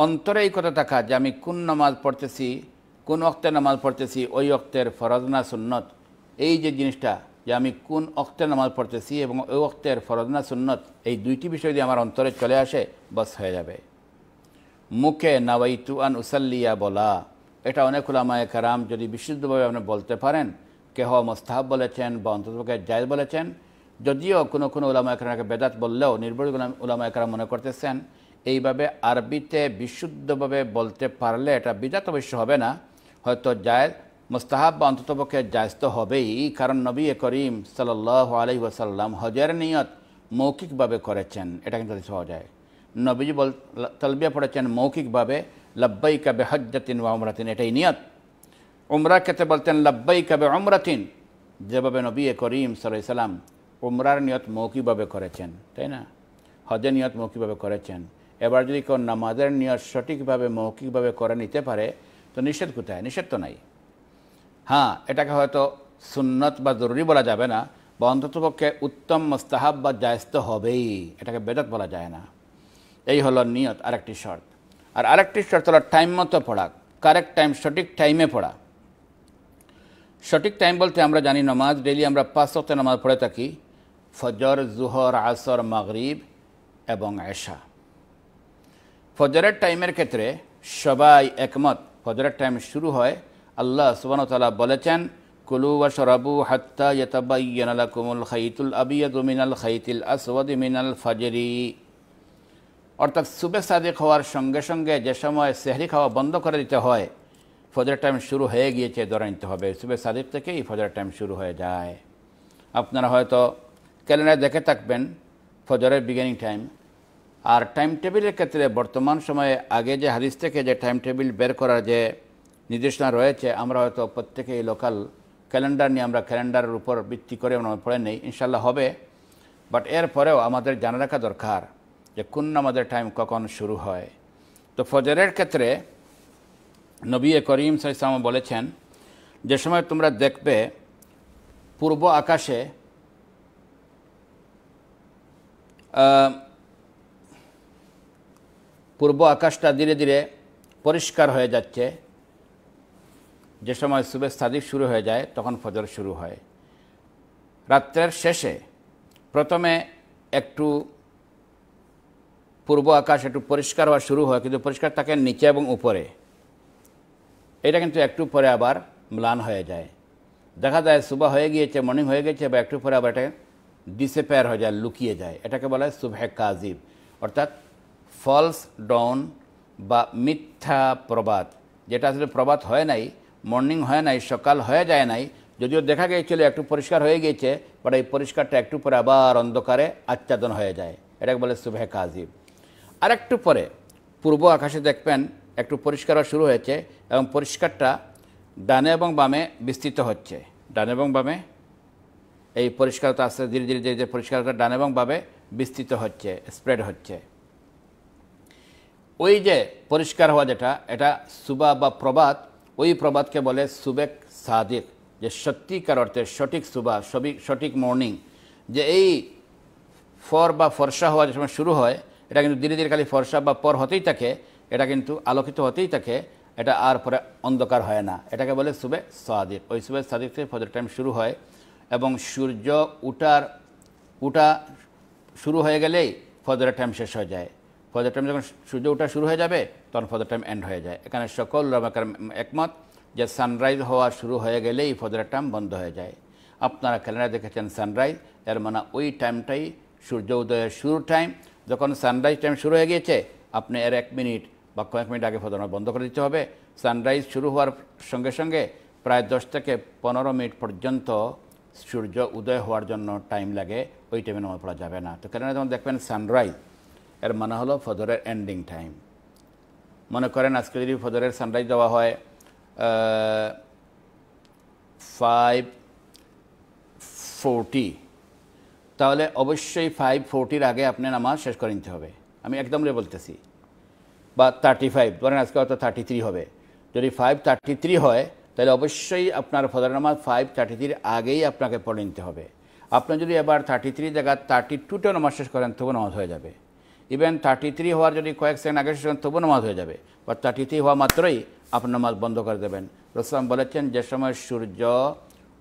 অন্তরে এই কথা থাকা যে আমি কোন নামাজ পড়তেছি কোন অক্তের নামাজ পড়তেছি ওই অক্তের ফরজনা সুন্নত এই যে জিনিসটা যে আমি কোন অক্তের নামাজ পড়তেছি এবং ওই অক্টের ফরজনা সুন্নত এই দুইটি বিষয় যদি আমার অন্তরে চলে আসে বস হয়ে যাবে মুখে নাওয়াইতু আন উসাল্লিয়া বলা এটা অনেক ওলামায় কারাম যদি বিশুদ্ধভাবে আপনি বলতে পারেন কেহ মোস্তাহাব বলেছেন বা অন্ততপক্ষে জায়দ বলেছেন যদিও কোনো কোনো ওলামায় কারামকে বেদাত বললেও নির্ভর ওলামায় কারাম মনে করতেছেন এইভাবে আরবিতে বিশুদ্ধভাবে বলতে পারলে এটা বিদাত অবশ্য হবে না হয়তো জায়দ মোস্তাহাব বা অন্ততপক্ষে জায়জ হবেই কারণ নবী এ করিম সাল আলি ওয়াসাল্লাম হজের নিয়ত মৌখিকভাবে করেছেন এটা কিন্তু পাওয়া যায় নবীজি বল তলবিয়া পড়েছেন মৌখিকভাবে লব্বাই কাবে হজ্জাতিন বা অমরাতিন এটাই নিয়ত উমরা কেতে বলতেন লব্বাই কাবে অমরাতিন যেভাবে নবী এ করিম সাল্লাহ সাল্লাম উমরার নিয়ত মৌখিকভাবে করেছেন তাই না হজের নিয়ত মৌখিকভাবে করেছেন এবার যদি কেউ নামাজের নিয়ত সঠিকভাবে মৌখিকভাবে করে নিতে পারে তো নিষেধ কোথায় নিষেধ তো নাই হ্যাঁ এটাকে হয়তো সুন্নত বা জরুরি বলা যাবে না বা অন্ততপক্ষে উত্তম মোস্তাহাব বা জায়স্ত হবেই এটাকে বেদত বলা যায় না এই হলো নিয়ত আরেকটি শর্ত আর আরেকটি শর্ত হলো টাইম মতো পড়া কারেক্ট টাইম সঠিক টাইমে পড়া সঠিক টাইম বলতে আমরা জানি নমাজ ডেলি আমরা পাঁচ সপ্তাহে নামাজ পড়ে থাকি ফজর জুহর আসর মাগরিব এবং এশা ফজরের টাইমের ক্ষেত্রে সবাই একমত ফজরের টাইম শুরু হয় আল্লাহ সুবানতালা বলেছেন কুলু ওয়া শরাবু হাত্তা ইয়াতাবাইয়ানালা কুমুল খাইতুল আবিয়াদু মিনাল খাইতুল আসওয়াদ মিনাল ফাজরি অর্থাৎ সুবে সাদেক হওয়ার সঙ্গে সঙ্গে যে সময় সেহরি খাওয়া বন্ধ করে দিতে হয় ফজর টাইম শুরু হয়ে গিয়েছে ধরে নিতে হবে সুবে থেকে এই ফজর টাইম শুরু হয়ে যায় আপনারা হয়তো ক্যালেন্ডার দেখে থাকবেন ফজরের বিগিনিং টাইম আর টাইম টেবিলের ক্ষেত্রে বর্তমান সময়ে আগে যে হাদিস থেকে যে টাইম টেবিল বের করার যে নির্দেশনা রয়েছে আমরা হয়তো প্রত্যেকে এই লোকাল ক্যালেন্ডার নিয়ে আমরা ক্যালেন্ডারের উপর ভিত্তি করে পড়ে নেই ইনশাল্লাহ হবে বাট এরপরেও আমাদের জানা রাখা দরকার যে কোন আমাদের টাইম কখন শুরু হয় তো ফজরের ক্ষেত্রে নবী করিম সাইসলাম বলেছেন যে সময় তোমরা দেখবে পূর্ব আকাশে পূর্ব আকাশটা ধীরে ধীরে পরিষ্কার হয়ে যাচ্ছে যে সময় সুবে সাদিক শুরু হয়ে যায় তখন ফজর শুরু হয় রাত্রের শেষে প্রথমে একটু পূর্ব আকাশ একটু পরিষ্কার হওয়া শুরু হয় কিন্তু পরিষ্কার থাকে নিচে এবং উপরে এটা কিন্তু একটু পরে আবার ম্লান হয়ে যায় দেখা যায় সুবহ হয়ে গিয়েছে মর্নিং হয়ে গেছে বা একটু পরে আবার এটা ডিসেপেয়ার হয়ে যায় লুকিয়ে যায় এটাকে বলা হয় সুবহে কাজিব অর্থাৎ ফলস ডন বা মিথ্যা প্রবাদ যেটা আসলে প্রবাদ হয় নাই মর্নিং হয় নাই সকাল হয়ে যায় নাই যদিও দেখা গিয়েছিল একটু পরিষ্কার হয়ে গিয়েছে বাট এই পরিষ্কারটা একটু পরে আবার অন্ধকারে আচ্ছাদন হয়ে যায় এটাকে বলে সুভে কাজিব আর একটু পরে পূর্ব আকাশে দেখবেন একটু পরিষ্কার শুরু হয়েছে এবং পরিষ্কারটা ডানে এবং বামে বিস্তৃত হচ্ছে ডানে এবং বামে এই তো আস্তে ধীরে ধীরে ধীরে ধীরে পরিষ্কারতা ডানে এবং বামে বিস্তৃত হচ্ছে স্প্রেড হচ্ছে ওই যে পরিষ্কার হওয়া যেটা এটা সুবা বা প্রবাদ ওই প্রবাদকে বলে সুবেক সাদিক যে সত্যিকার অর্থে সঠিক সুবা সঠিক মর্নিং যে এই ফর বা ফর্সা হওয়া যে সময় শুরু হয় এটা কিন্তু ধীরে ধীরে খালি ফর্সা বা পর হতেই থাকে এটা কিন্তু আলোকিত হতেই থাকে এটা আর পরে অন্ধকার হয় না এটাকে বলে সুবে সাদিক ওই সুবে সাদিক থেকে ফজর টাইম শুরু হয় এবং সূর্য উঠার উঠা শুরু হয়ে গেলেই ফজরের টাইম শেষ হয়ে যায় ফজর টাইম যখন সূর্য ওঠা শুরু হয়ে যাবে তখন ফজর টাইম এন্ড হয়ে যায় এখানে সকল রমাকার একমত যে সানরাইজ হওয়া শুরু হয়ে গেলেই ফজরের টাইম বন্ধ হয়ে যায় আপনারা ক্যালেন্ডার দেখেছেন সানরাইজ এর মানে ওই টাইমটাই সূর্য উদয়ের শুরু টাইম যখন সানরাইজ টাইম শুরু হয়ে গিয়েছে আপনি এর এক মিনিট বা কয়েক মিনিট আগে ফজর বন্ধ করে দিতে হবে সানরাইজ শুরু হওয়ার সঙ্গে সঙ্গে প্রায় দশ থেকে পনেরো মিনিট পর্যন্ত সূর্য উদয় হওয়ার জন্য টাইম লাগে ওই টাইমে নামাজ পড়া যাবে না তো কেননা যখন দেখবেন সানরাইজ এর মানে হলো ফজরের এন্ডিং টাইম মনে করেন আজকে যদি ফজরের সানরাইজ দেওয়া হয় ফাইভ ফোরটি তাহলে অবশ্যই ফাইভ ফোরটির আগে আপনি নামাজ শেষ করে নিতে হবে আমি একদম রে বলতেছি বা থার্টি ফাইভ ধরেন আজকে হয়তো থার্টি থ্রি হবে যদি ফাইভ থার্টি থ্রি হয় তাহলে অবশ্যই আপনার ফজর নামাজ ফাইভ থার্টি থ্রির আগেই আপনাকে পড়ে নিতে হবে আপনি যদি এবার থার্টি থ্রি জায়গায় থার্টি টুটা নামাজ শেষ করেন তবু নামাজ হয়ে যাবে ইভেন থার্টি থ্রি হওয়ার যদি কয়েক সেকেন্ড আগে সেকেন্ড তবু নামাজ হয়ে যাবে বা থার্টি থ্রি হওয়া মাত্রই আপনি নামাজ বন্ধ করে দেবেন রসলাম বলেছেন যে সময় সূর্য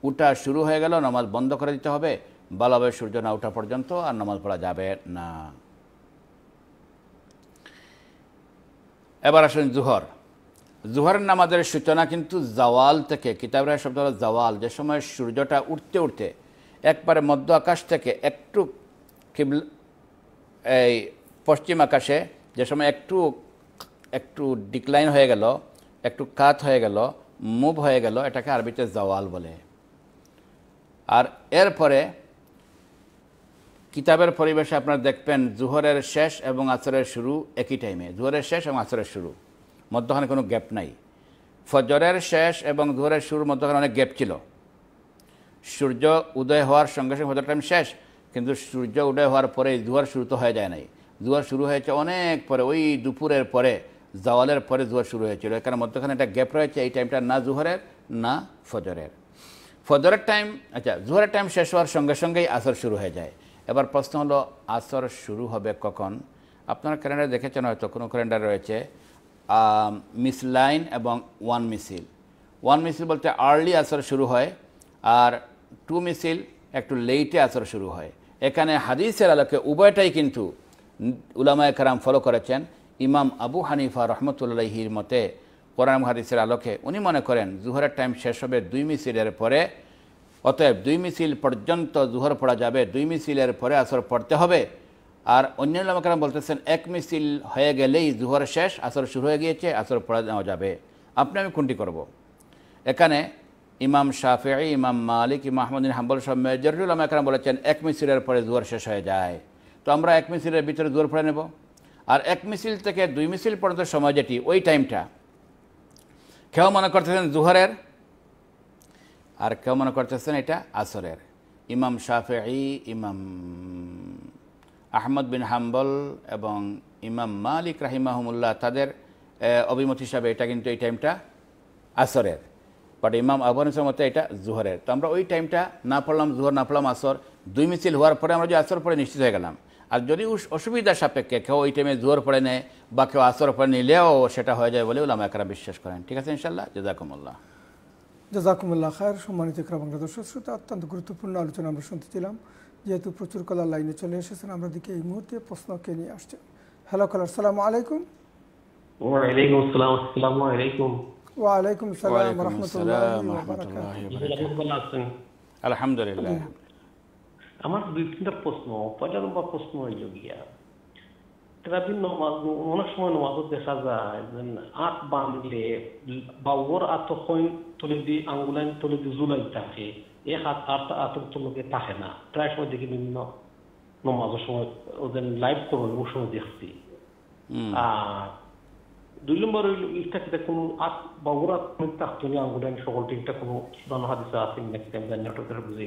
উঠা শুরু হয়ে গেল নামাজ বন্ধ করে দিতে হবে ভালোভাবে সূর্য না ওঠা পর্যন্ত আর নামাজ পড়া যাবে না এবার আসুন জুহর জুহরের নামাজের সূচনা কিন্তু জাওয়াল থেকে কিতাবের শব্দ হলো জাওয়াল যে সময় সূর্যটা উঠতে উঠতে একবারে মধ্য আকাশ থেকে একটু কিবল এই পশ্চিম আকাশে যে সময় একটু একটু ডিক্লাইন হয়ে গেল একটু কাত হয়ে গেল মুভ হয়ে গেল এটাকে আরবিতে জওয়াল বলে আর এরপরে কিতাবের পরিবেশে আপনারা দেখবেন জুহরের শেষ এবং আসরের শুরু একই টাইমে জুহরের শেষ এবং আসরের শুরু মধ্যখানে কোনো গ্যাপ নাই ফজরের শেষ এবং জুহরের শুরুর মধ্যখানে অনেক গ্যাপ ছিল সূর্য উদয় হওয়ার সঙ্গে সঙ্গে ফজর টাইম শেষ কিন্তু সূর্য উদয় হওয়ার পরে জুহর শুরু তো হয়ে যায় নাই জুয়া শুরু হয়েছে অনেক পরে ওই দুপুরের পরে জওয়ালের পরে জুয়া শুরু হয়েছিল এখানে মধ্যখানে একটা গ্যাপ রয়েছে এই টাইমটা না জুহরের না ফজরের ফজরের টাইম আচ্ছা জুহরের টাইম শেষ হওয়ার সঙ্গে সঙ্গেই আসর শুরু হয়ে যায় এবার প্রশ্ন হলো আসর শুরু হবে কখন আপনার ক্যালেন্ডার দেখেছেন হয়তো কোনো ক্যালেন্ডার রয়েছে মিস লাইন এবং ওয়ান মিছিল ওয়ান মিছিল বলতে আর্লি আসর শুরু হয় আর টু মিসিল একটু লেটে আসর শুরু হয় এখানে হাদিসের আলোকে উভয়টাই কিন্তু উলামায় কারাম ফলো করেছেন ইমাম আবু হানিফা রহমতুল্লাহির মতে কোরআন হাদিসের আলোকে উনি মনে করেন জুহরের টাইম শেষ হবে দুই মিছিলের পরে অতএব দুই মিছিল পর্যন্ত জুহর পড়া যাবে দুই মিছিলের পরে আসর পড়তে হবে আর অন্য লামাকারাম বলতেছেন এক মিছিল হয়ে গেলেই জুহর শেষ আসর শুরু হয়ে গিয়েছে আসর পড়া নেওয়া যাবে আপনি আমি কোনটি করব। এখানে ইমাম শাফি ইমাম মালিক ইমাম আহমদিন হাম্বল সব মেজরুল আমাকারাম বলেছেন এক মিছিলের পরে জুহর শেষ হয়ে যায় তো আমরা এক মিছিলের ভিতরে দৌড় ফেলে নেব আর এক মিছিল থেকে দুই মিছিল পর্যন্ত সময় যেটি ওই টাইমটা কেউ মনে করতেছেন জুহরের আর কেউ মনে করতেছেন এটা আসরের ইমাম শাফেঈ ইমাম আহমদ বিন হাম্বল এবং ইমাম মালিক রাহিমাহমুল্লাহ তাদের অভিমত হিসাবে এটা কিন্তু এই টাইমটা আসরের বাট ইমাম আবহানিসের মতো এটা জুহরের তো আমরা ওই টাইমটা না পড়লাম জুহর না পড়লাম আসর দুই মিছিল হওয়ার পরে আমরা যে আসর পরে নিশ্চিত হয়ে গেলাম আর যদি অসুবিধা সাপেক্ষে কেউ ওই টাইমে জোর পড়ে নেয় বা কেউ আসর পড়ে নিলেও সেটা হয়ে যায় বলে ওলামা একরা বিশ্বাস করেন ঠিক আছে ইনশাল্লাহ জাজাকুমুল্লাহ জাজাকুমুল্লাহ খায়ের সম্মানিত ক্রামাঙ্গ দর্শক শ্রোতা অত্যন্ত গুরুত্বপূর্ণ আলোচনা আমরা শুনতে ছিলাম যেহেতু প্রচুর কলার লাইনে চলে এসেছেন আমরা দিকে এই মুহূর্তে প্রশ্ন কে নিয়ে আসছে হ্যালো কলার সালাম আলাইকুম আসসালাম আলাইকুম আলহামদুলিল্লাহ আমার দুই তিনটা প্রশ্ন পয়লা নম্বর প্রশ্ন হইল গিয়া ট্রাফিক নমাজ অনেক সময় নমাজ দেখা যায় আট বাঁধলে বাবুর আত্মক্ষণ তুলে দি আঙ্গুলাইন তুলে দি জুলাই থাকে এ হাত আর আতক তলকে থাকে না প্রায় সময় দেখি বিভিন্ন নমাজের সময় ওদের লাইভ করবেন ওর সময় দেখছি আর দুই নম্বর ইটা কিটা কোনো আত বাবর আত্মিক থাকতো আঙ্গুলাইন সকল একটা কোনো হাদিসা আছে নাকি আমি জানি বুঝে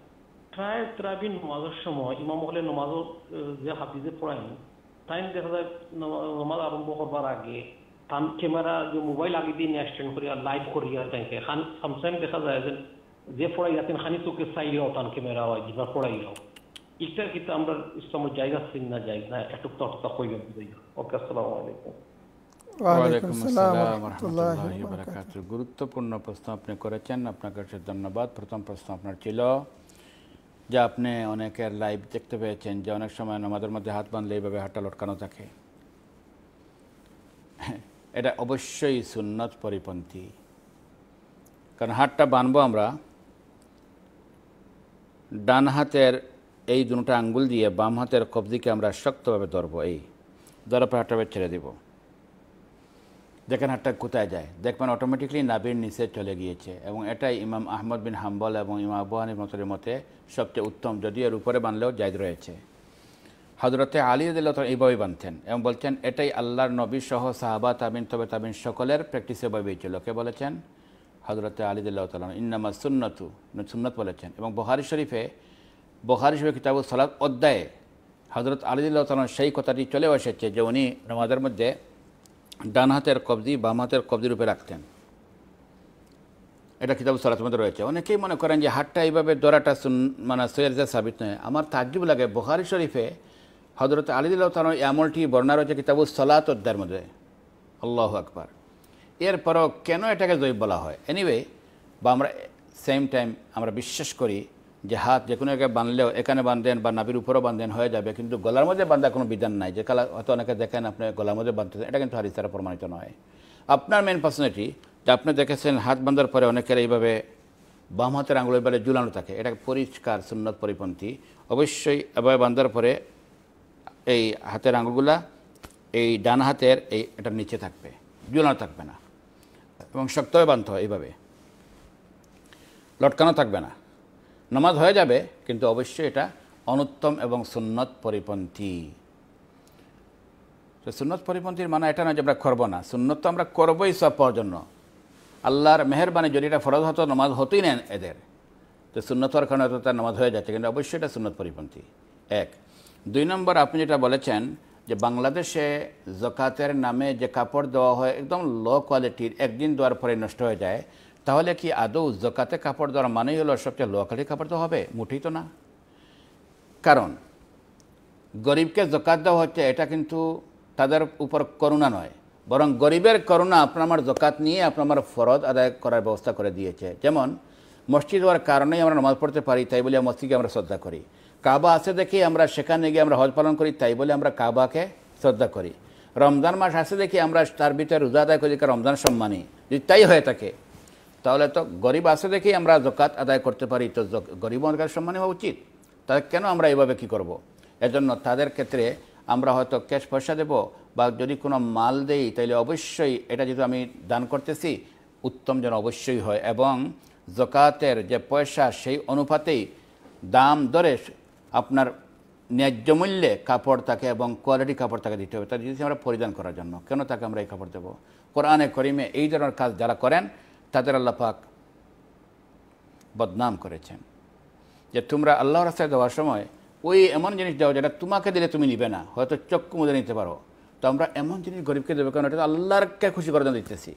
প্রায় ত্রাবিন নামাজের সময় ইমাম হলে নমাজও যে হাফিজে পড়ায় তাই দেখা যায় নমাজ আরম্ভ করবার আগে তান ক্যামেরা যে মোবাইল আগে দিয়ে স্ট্যান্ড করিয়া লাইভ করিয়া তাইকে খান সামসাইম দেখা যায় যে যে পড়াই যাতেন খানি চোখে চাইলেও তান ক্যামেরা হয় যেবার পড়াইলেও ইটার কিন্তু আমরা ইসলামের জায়গা চিন না যাই না একটু তটকা কইবে ওকে আসসালামু আলাইকুম গুরুত্বপূর্ণ প্রশ্ন আপনি করেছেন আপনার কাছে ধন্যবাদ প্রথম প্রশ্ন আপনার ছিল যা আপনি অনেকের লাইভ দেখতে পেয়েছেন যে অনেক সময় আমাদের মধ্যে হাত বাঁধলে এইভাবে হাতটা লটকানো থাকে এটা অবশ্যই সুন্নত পরিপন্থী কারণ হাতটা বানবো আমরা ডান হাতের এই দুটা আঙ্গুল দিয়ে বাম হাতের কবজিকে আমরা শক্তভাবে ধরবো এই ধরার পর হাতটা ছেড়ে দেবো দেখেন হাতটা কোথায় যায় দেখবেন অটোমেটিকলি নাবির নিচে চলে গিয়েছে এবং এটাই ইমাম আহমদ বিন হাম্বল এবং ইমাম আবু মতের মতে সবচেয়ে উত্তম যদিও এর উপরে বানলেও জায়দ রয়েছে হজরতে আলী রদুল্লাহ এইভাবেই বানতেন এবং বলছেন এটাই আল্লাহর নবী সহ সাহাবা তাবিন তবে তাবিন সকলের প্র্যাকটিস এভাবেই ছিল কে বলেছেন হজরতে আলী দিল্লাহ তালন ইন্নামা সুন্নতু সুন্নত বলেছেন এবং বহারি শরীফে বহারি শরীফ কিতাব সালাদ অধ্যায়ে হজরত আলী দিল্লাহ তালন সেই কথাটি চলে এসেছে যে উনি নামাজের মধ্যে ডান হাতের কবজি বাম হাতের কবজির উপরে রাখতেন এটা কিতাব সালাতের মধ্যে রয়েছে অনেকেই মনে করেন যে হাতটা এইভাবে দরাটা মানে সৈয়াজা সাবিত নয় আমার তাজ্জুব লাগে বোহারি শরীফে হজরত আলিদুল্লাহ তার এমনটি বর্ণা রয়েছে কিতাবু সলাত মধ্যে আল্লাহ আকবার এরপরও কেন এটাকে জৈব বলা হয় এনিওয়ে বা আমরা সেম টাইম আমরা বিশ্বাস করি যে হাত যে কোনো জায়গায় বাঁধলেও এখানে বাঁধেন বা নাভির উপরেও বাঁধেন হয়ে যাবে কিন্তু গলার মধ্যে বাঁধা কোনো বিধান নাই যে কালা হয়তো অনেকে দেখেন আপনি গলার মধ্যে বাঁধতেছেন এটা কিন্তু হারিস দ্বারা প্রমাণিত নয় আপনার মেন পার্সোনালিটি যে আপনি দেখেছেন হাত বাঁধার পরে অনেকের এইভাবে বাম হাতের আঙুলের বেলে ঝুলানো থাকে এটা পরিষ্কার সুন্নত পরিপন্থী অবশ্যই এভাবে বাঁধার পরে এই হাতের আঙুলগুলা এই ডান হাতের এই এটা নিচে থাকবে ঝুলানো থাকবে না এবং শক্তভাবে বাঁধতে হয় এইভাবে লটকানো থাকবে না নামাজ হয়ে যাবে কিন্তু অবশ্যই এটা অনুত্তম এবং সুন্নত পরিপন্থী তো সুন্নত পরিপন্থীর মানে এটা নয় যে আমরা করবো না সুন্নত তো আমরা করবোই সব পাওয়ার জন্য আল্লাহর মেহরবানি যদি এটা ফরজ হতো নামাজ হতোই নেন এদের তো সুন্নত হওয়ার কারণে তার নামাজ হয়ে যাচ্ছে কিন্তু অবশ্যই এটা সুন্নত পরিপন্থী এক দুই নম্বর আপনি যেটা বলেছেন যে বাংলাদেশে জকাতের নামে যে কাপড় দেওয়া হয় একদম লো কোয়ালিটির একদিন দেওয়ার পরে নষ্ট হয়ে যায় তাহলে কি আদৌ জকাতে কাপড় দেওয়ার মানেই হলো সবচেয়ে লোয়াখালি কাপড় তো হবে মুঠেই তো না কারণ গরিবকে জকাত দেওয়া হচ্ছে এটা কিন্তু তাদের উপর করুণা নয় বরং গরিবের করুণা আপনার আমার জকাত নিয়ে আপনার আমার ফরজ আদায় করার ব্যবস্থা করে দিয়েছে যেমন মসজিদ হওয়ার কারণেই আমরা নামাজ পড়তে পারি তাই বলে মসজিদকে আমরা শ্রদ্ধা করি কাবা আছে দেখি আমরা সেখানে গিয়ে আমরা হজ পালন করি তাই বলে আমরা কাবাকে শ্রদ্ধা করি রমজান মাস আছে দেখি আমরা তার ভিতরে রোজা আদায় করি রমজান সম্মানী যদি তাই হয়ে থাকে তাহলে তো গরিব আছে দেখেই আমরা জকাত আদায় করতে পারি তো গরিব অনেক সম্মান হওয়া উচিত তাহলে কেন আমরা এভাবে কি করব। এজন্য তাদের ক্ষেত্রে আমরা হয়তো ক্যাশ পয়সা দেব বা যদি কোনো মাল দেই তাহলে অবশ্যই এটা যেহেতু আমি দান করতেছি উত্তম যেন অবশ্যই হয় এবং জকাতের যে পয়সা সেই অনুপাতেই দাম দরে আপনার ন্যায্য মূল্যে কাপড় তাকে এবং কোয়ালিটি কাপড় তাকে দিতে হবে তার জিনিস আমরা পরিধান করার জন্য কেন তাকে আমরা এই কাপড় দেবো কোরআনে করিমে এই ধরনের কাজ যারা করেন তাদের আল্লাহ পাক বদনাম করেছেন যে তোমরা আল্লাহ রাস্তায় দেওয়ার সময় ওই এমন জিনিস দেওয়া যেটা তোমাকে দিলে তুমি নিবে না হয়তো চক্ষু মুদে নিতে পারো তো আমরা এমন জিনিস গরিবকে দেবে কারণ এটা আল্লাহকে খুশি করার জন্য দিতেছি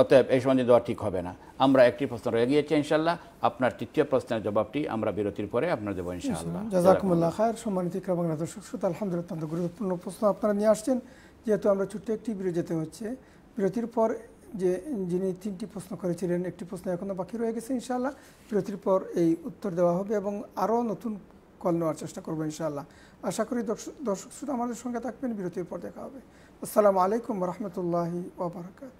অতএব এই সময় দেওয়া ঠিক হবে না আমরা একটি প্রশ্ন রয়ে গিয়েছি ইনশাল্লাহ আপনার তৃতীয় প্রশ্নের জবাবটি আমরা বিরতির পরে আপনার দেবো ইনশাআল্লাহ সম্মানিত আলহামদুলিল্লাহ গুরুত্বপূর্ণ প্রশ্ন আপনারা নিয়ে আসছেন যেহেতু আমরা ছোট্ট একটি বিরতি যেতে হচ্ছে বিরতির পর যে যিনি তিনটি প্রশ্ন করেছিলেন একটি প্রশ্ন এখনও বাকি রয়ে গেছে ইনশাআল্লাহ বিরতির পর এই উত্তর দেওয়া হবে এবং আরও নতুন কল নেওয়ার চেষ্টা করবো ইনশাআল্লাহ আশা করি দর্শক শ্রোতা আমাদের সঙ্গে থাকবেন বিরতির পর দেখা হবে আসসালামু আলাইকুম রহমতুল্লাহি ওবরাকাত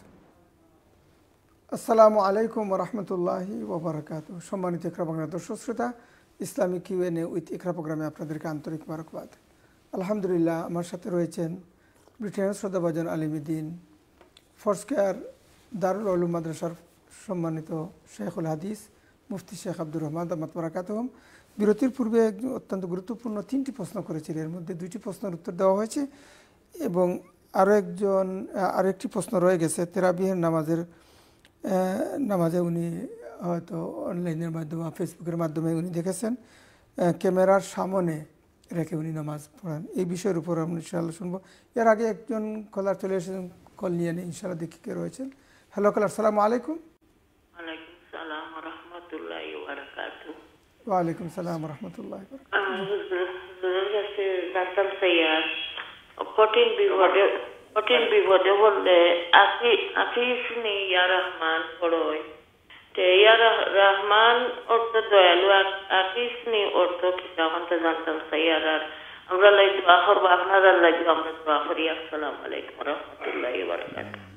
আসসালামু আলাইকুম রহমতুল্লাহি ওবরাকাত সম্মানিত ইকরা বাংলা দর্শক শ্রোতা ইসলামিক কিউএনএ উইথ ইকরা প্রোগ্রামে আপনাদেরকে আন্তরিক মারকবাদ আলহামদুলিল্লাহ আমার সাথে রয়েছেন ব্রিটেনের শ্রদ্ধাভাজন আলিমুদ্দিন কেয়ার দারুল আলম মাদ্রাসার সম্মানিত শেখুল হাদিস মুফতি শেখ আব্দুর রহমান দামাত বরাকাতহম বিরতির পূর্বে অত্যন্ত গুরুত্বপূর্ণ তিনটি প্রশ্ন করেছিল এর মধ্যে দুইটি প্রশ্নের উত্তর দেওয়া হয়েছে এবং আরও একজন আরও একটি প্রশ্ন রয়ে গেছে তেরাবিহের নামাজের নামাজে উনি হয়তো অনলাইনের মাধ্যমে ফেসবুকের মাধ্যমে উনি দেখেছেন ক্যামেরার সামনে রেখে উনি নামাজ পড়ান এই বিষয়ের উপর আমরা ইনশাআল্লাহ শুনবো এর আগে একজন খোলার চলে এসেছেন কল নিয়ে নিয়ে ইনশাআল্লাহ দেখি কে রয়েছেন হ্যালো কালার সালাম আলাইকুম ওয়ালাইকুম সালাম রহমতুল্লাহি বারাকাতু ওয়ালাইকুম সালাম রহমতুল্লাহি জানতাম সাইয়া কঠিন বিপদে কঠিন বিপদে বললে আখি আখি শুনি ইয়া রহমান পড়ই তে ইয়া রহমান অর্থ দয়ালু আখি শুনি অর্থ কিতাবান তো জানতাম সাইয়ার আর আমরা লাই দোয়া করবো আপনারা লাগবে আমরা দোয়া করি আসসালামু আলাইকুম রহমতুল্লাহি বারাকাতু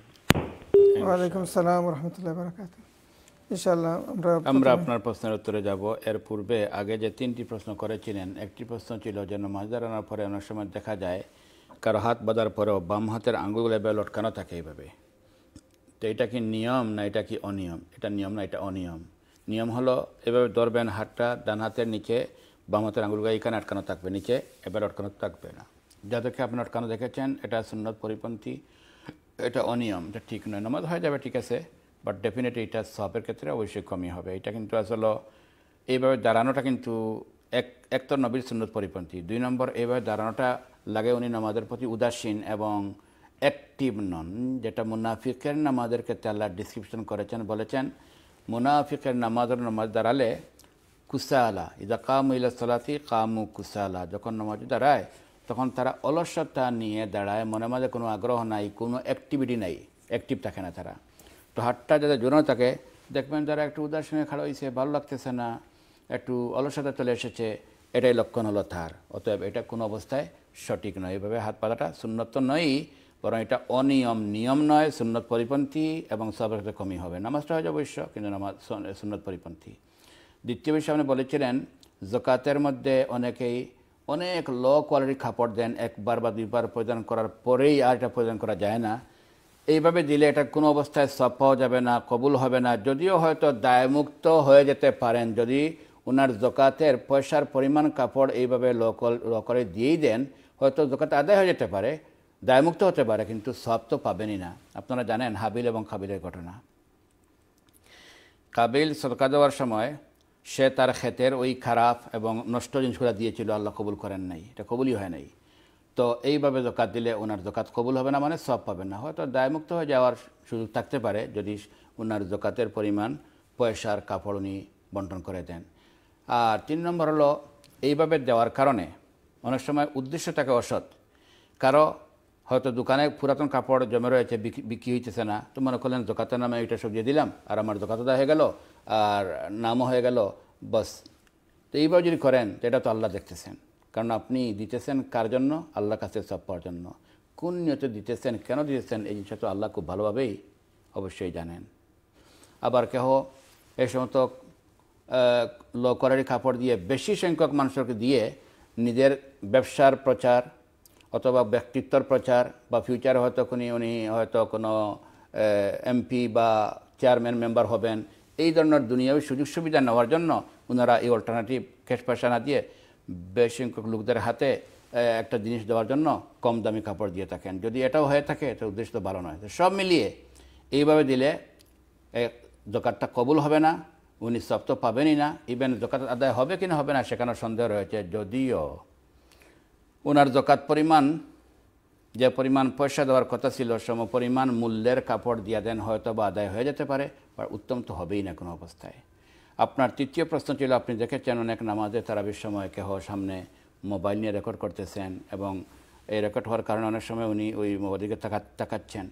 ওয়ালাইকুম সালাম রহমতুল্লাহ বারাকাত ইনশাআল্লাহ আমরা আমরা আপনার প্রশ্নের উত্তরে যাব এর পূর্বে আগে যে তিনটি প্রশ্ন করেছিলেন একটি প্রশ্ন ছিল যে নামাজ দাঁড়ানোর পরে অনেক সময় দেখা যায় কারো হাত বাঁধার পরেও বাম হাতের আঙুলগুলো এবার লটকানো থাকে এইভাবে তো এটা কি নিয়ম না এটা কি অনিয়ম এটা নিয়ম না এটা অনিয়ম নিয়ম হলো এভাবে ধরবেন হাতটা ডান হাতের নিচে বাম হাতের আঙুলগুলো এখানে আটকানো থাকবে নিচে এবার আটকানো থাকবে না যাদেরকে আপনি আটকানো দেখেছেন এটা সুন্নত পরিপন্থী এটা অনিয়ম এটা ঠিক নয় নামাজ হয়ে যাবে ঠিক আছে বাট ডেফিনেটলি এটা সবের ক্ষেত্রে অবশ্যই কমই হবে এটা কিন্তু আসলে এইভাবে দাঁড়ানোটা কিন্তু এক এক তো নবীর সুন্নত পরিপন্থী দুই নম্বর এইভাবে দাঁড়ানোটা লাগে উনি নামাজের প্রতি উদাসীন এবং অ্যাক্টিভ নন যেটা মুনাফিকের নামাজের ক্ষেত্রে আল্লাহ ডিসক্রিপশন করেছেন বলেছেন মুনাফিকের নামাজের নামাজ দাঁড়ালে কুসালা ইদা কামু ইলা সলাতি কামু কুসালা যখন নামাজ দাঁড়ায় তখন তারা অলসতা নিয়ে দাঁড়ায় মনে মাঝে কোনো আগ্রহ নাই কোনো অ্যাক্টিভিটি নাই অ্যাক্টিভ থাকে না তারা তো হাটটা যাদের জোরানো থাকে দেখবেন তারা একটু উদাসীনে খাড়া হয়েছে ভালো লাগতেছে না একটু অলসতা চলে এসেছে এটাই লক্ষণ হলো তার অতএব এটা কোনো অবস্থায় সঠিক নয় এভাবে হাত পাতাটা সুন্নত তো নয়ই বরং এটা অনিয়ম নিয়ম নয় সুন্নত পরিপন্থী এবং সব একটা কমই হবে নামাজটা হয়ে যাবে অবশ্য কিন্তু নামাজ সুন্নত পরিপন্থী দ্বিতীয় বিষয়ে আপনি বলেছিলেন জকাতের মধ্যে অনেকেই অনেক লো কোয়ালিটির কাপড় দেন একবার বা দুইবার প্রয়োজন করার পরেই আর এটা প্রয়োজন করা যায় না এইভাবে দিলে এটা কোনো অবস্থায় সব পাওয়া যাবে না কবুল হবে না যদিও হয়তো দায়মুক্ত হয়ে যেতে পারেন যদি ওনার জোকাতের পয়সার পরিমাণ কাপড় এইভাবে ল করে দিয়েই দেন হয়তো জোকাতে আদায় হয়ে যেতে পারে দায়মুক্ত হতে পারে কিন্তু সব তো পাবেনই না আপনারা জানেন হাবিল এবং খাবিলের ঘটনা কাবিল সদকা দেওয়ার সময় সে তার ক্ষেতের ওই খারাপ এবং নষ্ট জিনিসগুলো দিয়েছিল আল্লাহ কবুল করেন নাই এটা কবুলই হয় নাই তো এইভাবে জকাত দিলে ওনার জকাত কবুল হবে না মানে সব পাবেন না হয়তো দায়মুক্ত হয়ে যাওয়ার সুযোগ থাকতে পারে যদি ওনার জকাতের পরিমাণ পয়সার কাপড় উনি বন্টন করে দেন আর তিন নম্বর হলো এইভাবে দেওয়ার কারণে অনেক সময় উদ্দেশ্য থাকে অসৎ কারো হয়তো দোকানে পুরাতন কাপড় জমে রয়েছে বিক্রি হইতেছে না তো মনে করলেন দোকাতের নামে এটা সবজি দিলাম আর আমার দোকাতে হয়ে গেল আর নামও হয়ে গেল বস তো এইবার যদি করেন এটা তো আল্লাহ দেখতেছেন কারণ আপনি দিতেছেন কার জন্য আল্লাহ কাছে সব পাওয়ার জন্য কোন নিয়তে দিতেছেন কেন দিতেছেন এই জিনিসটা তো আল্লাহ খুব ভালোভাবেই অবশ্যই জানেন আবার কেহ এই সমস্ত ল কলারি কাপড় দিয়ে বেশি সংখ্যক মানুষকে দিয়ে নিজের ব্যবসার প্রচার অথবা ব্যক্তিত্বর প্রচার বা ফিউচারে হয়তো উনি উনি হয়তো কোনো এমপি বা চেয়ারম্যান মেম্বার হবেন এই ধরনের দুনিয়াবী সুযোগ সুবিধা নেওয়ার জন্য ওনারা এই অল্টারনেটিভ ক্যাশ পয়সা না দিয়ে বেশি সংখ্যক লোকদের হাতে একটা জিনিস দেওয়ার জন্য কম দামি কাপড় দিয়ে থাকেন যদি এটাও হয়ে থাকে এটা উদ্দেশ্য তো ভালো নয় সব মিলিয়ে এইভাবে দিলে দোকানটা কবুল হবে না উনি সব তো পাবেনই না ইভেন জকাত আদায় হবে কি না হবে না সেখানে সন্দেহ রয়েছে যদিও ওনার জকাত পরিমাণ যে পরিমাণ পয়সা দেওয়ার কথা ছিল সম পরিমাণ মূল্যের কাপড় দিয়ে দেন হয়তো বা আদায় হয়ে যেতে পারে বা উত্তম তো হবেই না কোনো অবস্থায় আপনার তৃতীয় প্রশ্ন ছিল আপনি দেখেছেন অনেক নামাজে তারাবির সময় কেহ সামনে মোবাইল নিয়ে রেকর্ড করতেছেন এবং এই রেকর্ড হওয়ার কারণে অনেক সময় উনি ওই মোবাইলকে তাকা তাকাচ্ছেন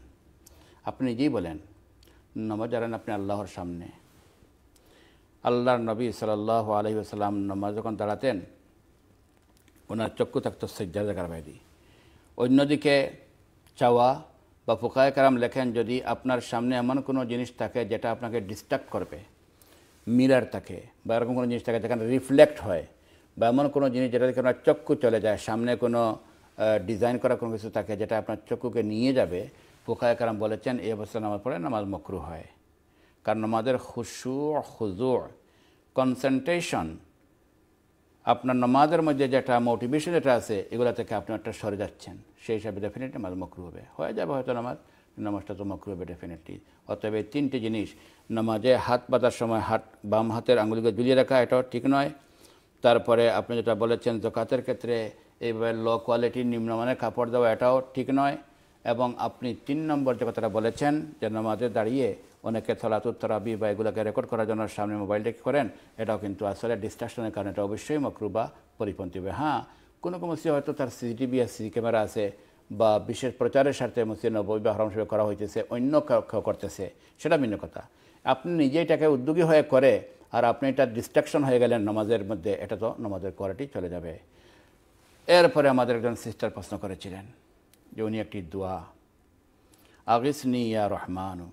আপনি যেই বলেন নামাজ জানেন আপনি আল্লাহর সামনে আল্লাহর নবী সাল্লাহ আলহি আসাল্লাম নামাজ যখন দাঁড়াতেন ওনার চক্ষু থাকতো সজ্জা জায়গার বাইরে অন্যদিকে চাওয়া বা ফোকায় কারাম লেখেন যদি আপনার সামনে এমন কোনো জিনিস থাকে যেটা আপনাকে ডিস্টার্ব করবে মিরার থাকে বা এরকম কোনো জিনিস থাকে যেখানে রিফ্লেক্ট হয় বা এমন কোনো জিনিস যেটা থেকে আপনার চক্ষু চলে যায় সামনে কোনো ডিজাইন করা কোনো কিছু থাকে যেটা আপনার চক্ষুকে নিয়ে যাবে ফোকায় কারাম বলেছেন এই অবস্থা নামাজ পড়ে নামাজ মকরু হয় কারণ আমাদের খুশু খুজুর কনসেন্ট্রেশন আপনার নামাজের মধ্যে যেটা মোটিভেশন যেটা আছে এগুলো থেকে আপনি একটা সরে যাচ্ছেন সেই হিসাবে ডেফিনেটলি নামাজ মকরু হবে হয়ে যাবে হয়তো নামাজ নামাজটা তো মকরু হবে ডেফিনেটলি অতএব এই তিনটি জিনিস নামাজে হাত পাতার সময় হাত বাম হাতের আঙুলকে ঝুলিয়ে রাখা এটাও ঠিক নয় তারপরে আপনি যেটা বলেছেন জকাতের ক্ষেত্রে এইভাবে লো কোয়ালিটির নিম্নমানের কাপড় দেওয়া এটাও ঠিক নয় এবং আপনি তিন নম্বর যে কথাটা বলেছেন যে নামাজে দাঁড়িয়ে অনেকে থলা বি বা এগুলোকে রেকর্ড করার জন্য সামনে মোবাইলটা করেন এটাও কিন্তু আসলে ডিস্ট্রাকশনের কারণে এটা অবশ্যই মকরু বা পরিপন্থী হবে হ্যাঁ কোনো কোনো মসজিদে হয়তো তার সিসিটিভি আর সিসি ক্যামেরা আছে বা বিশেষ প্রচারের স্বার্থে মসজিদ নবী হিসেবে করা হইতেছে অন্য কেউ করতেছে সেটা ভিন্ন কথা আপনি নিজে এটাকে উদ্যোগী হয়ে করে আর আপনি এটা ডিস্ট্রাকশন হয়ে গেলেন নমাজের মধ্যে এটা তো নমাজের কোয়ালিটি চলে যাবে এরপরে আমাদের একজন সিস্টার প্রশ্ন করেছিলেন যে উনি একটি দোয়া আগিস নিয়া রহমানু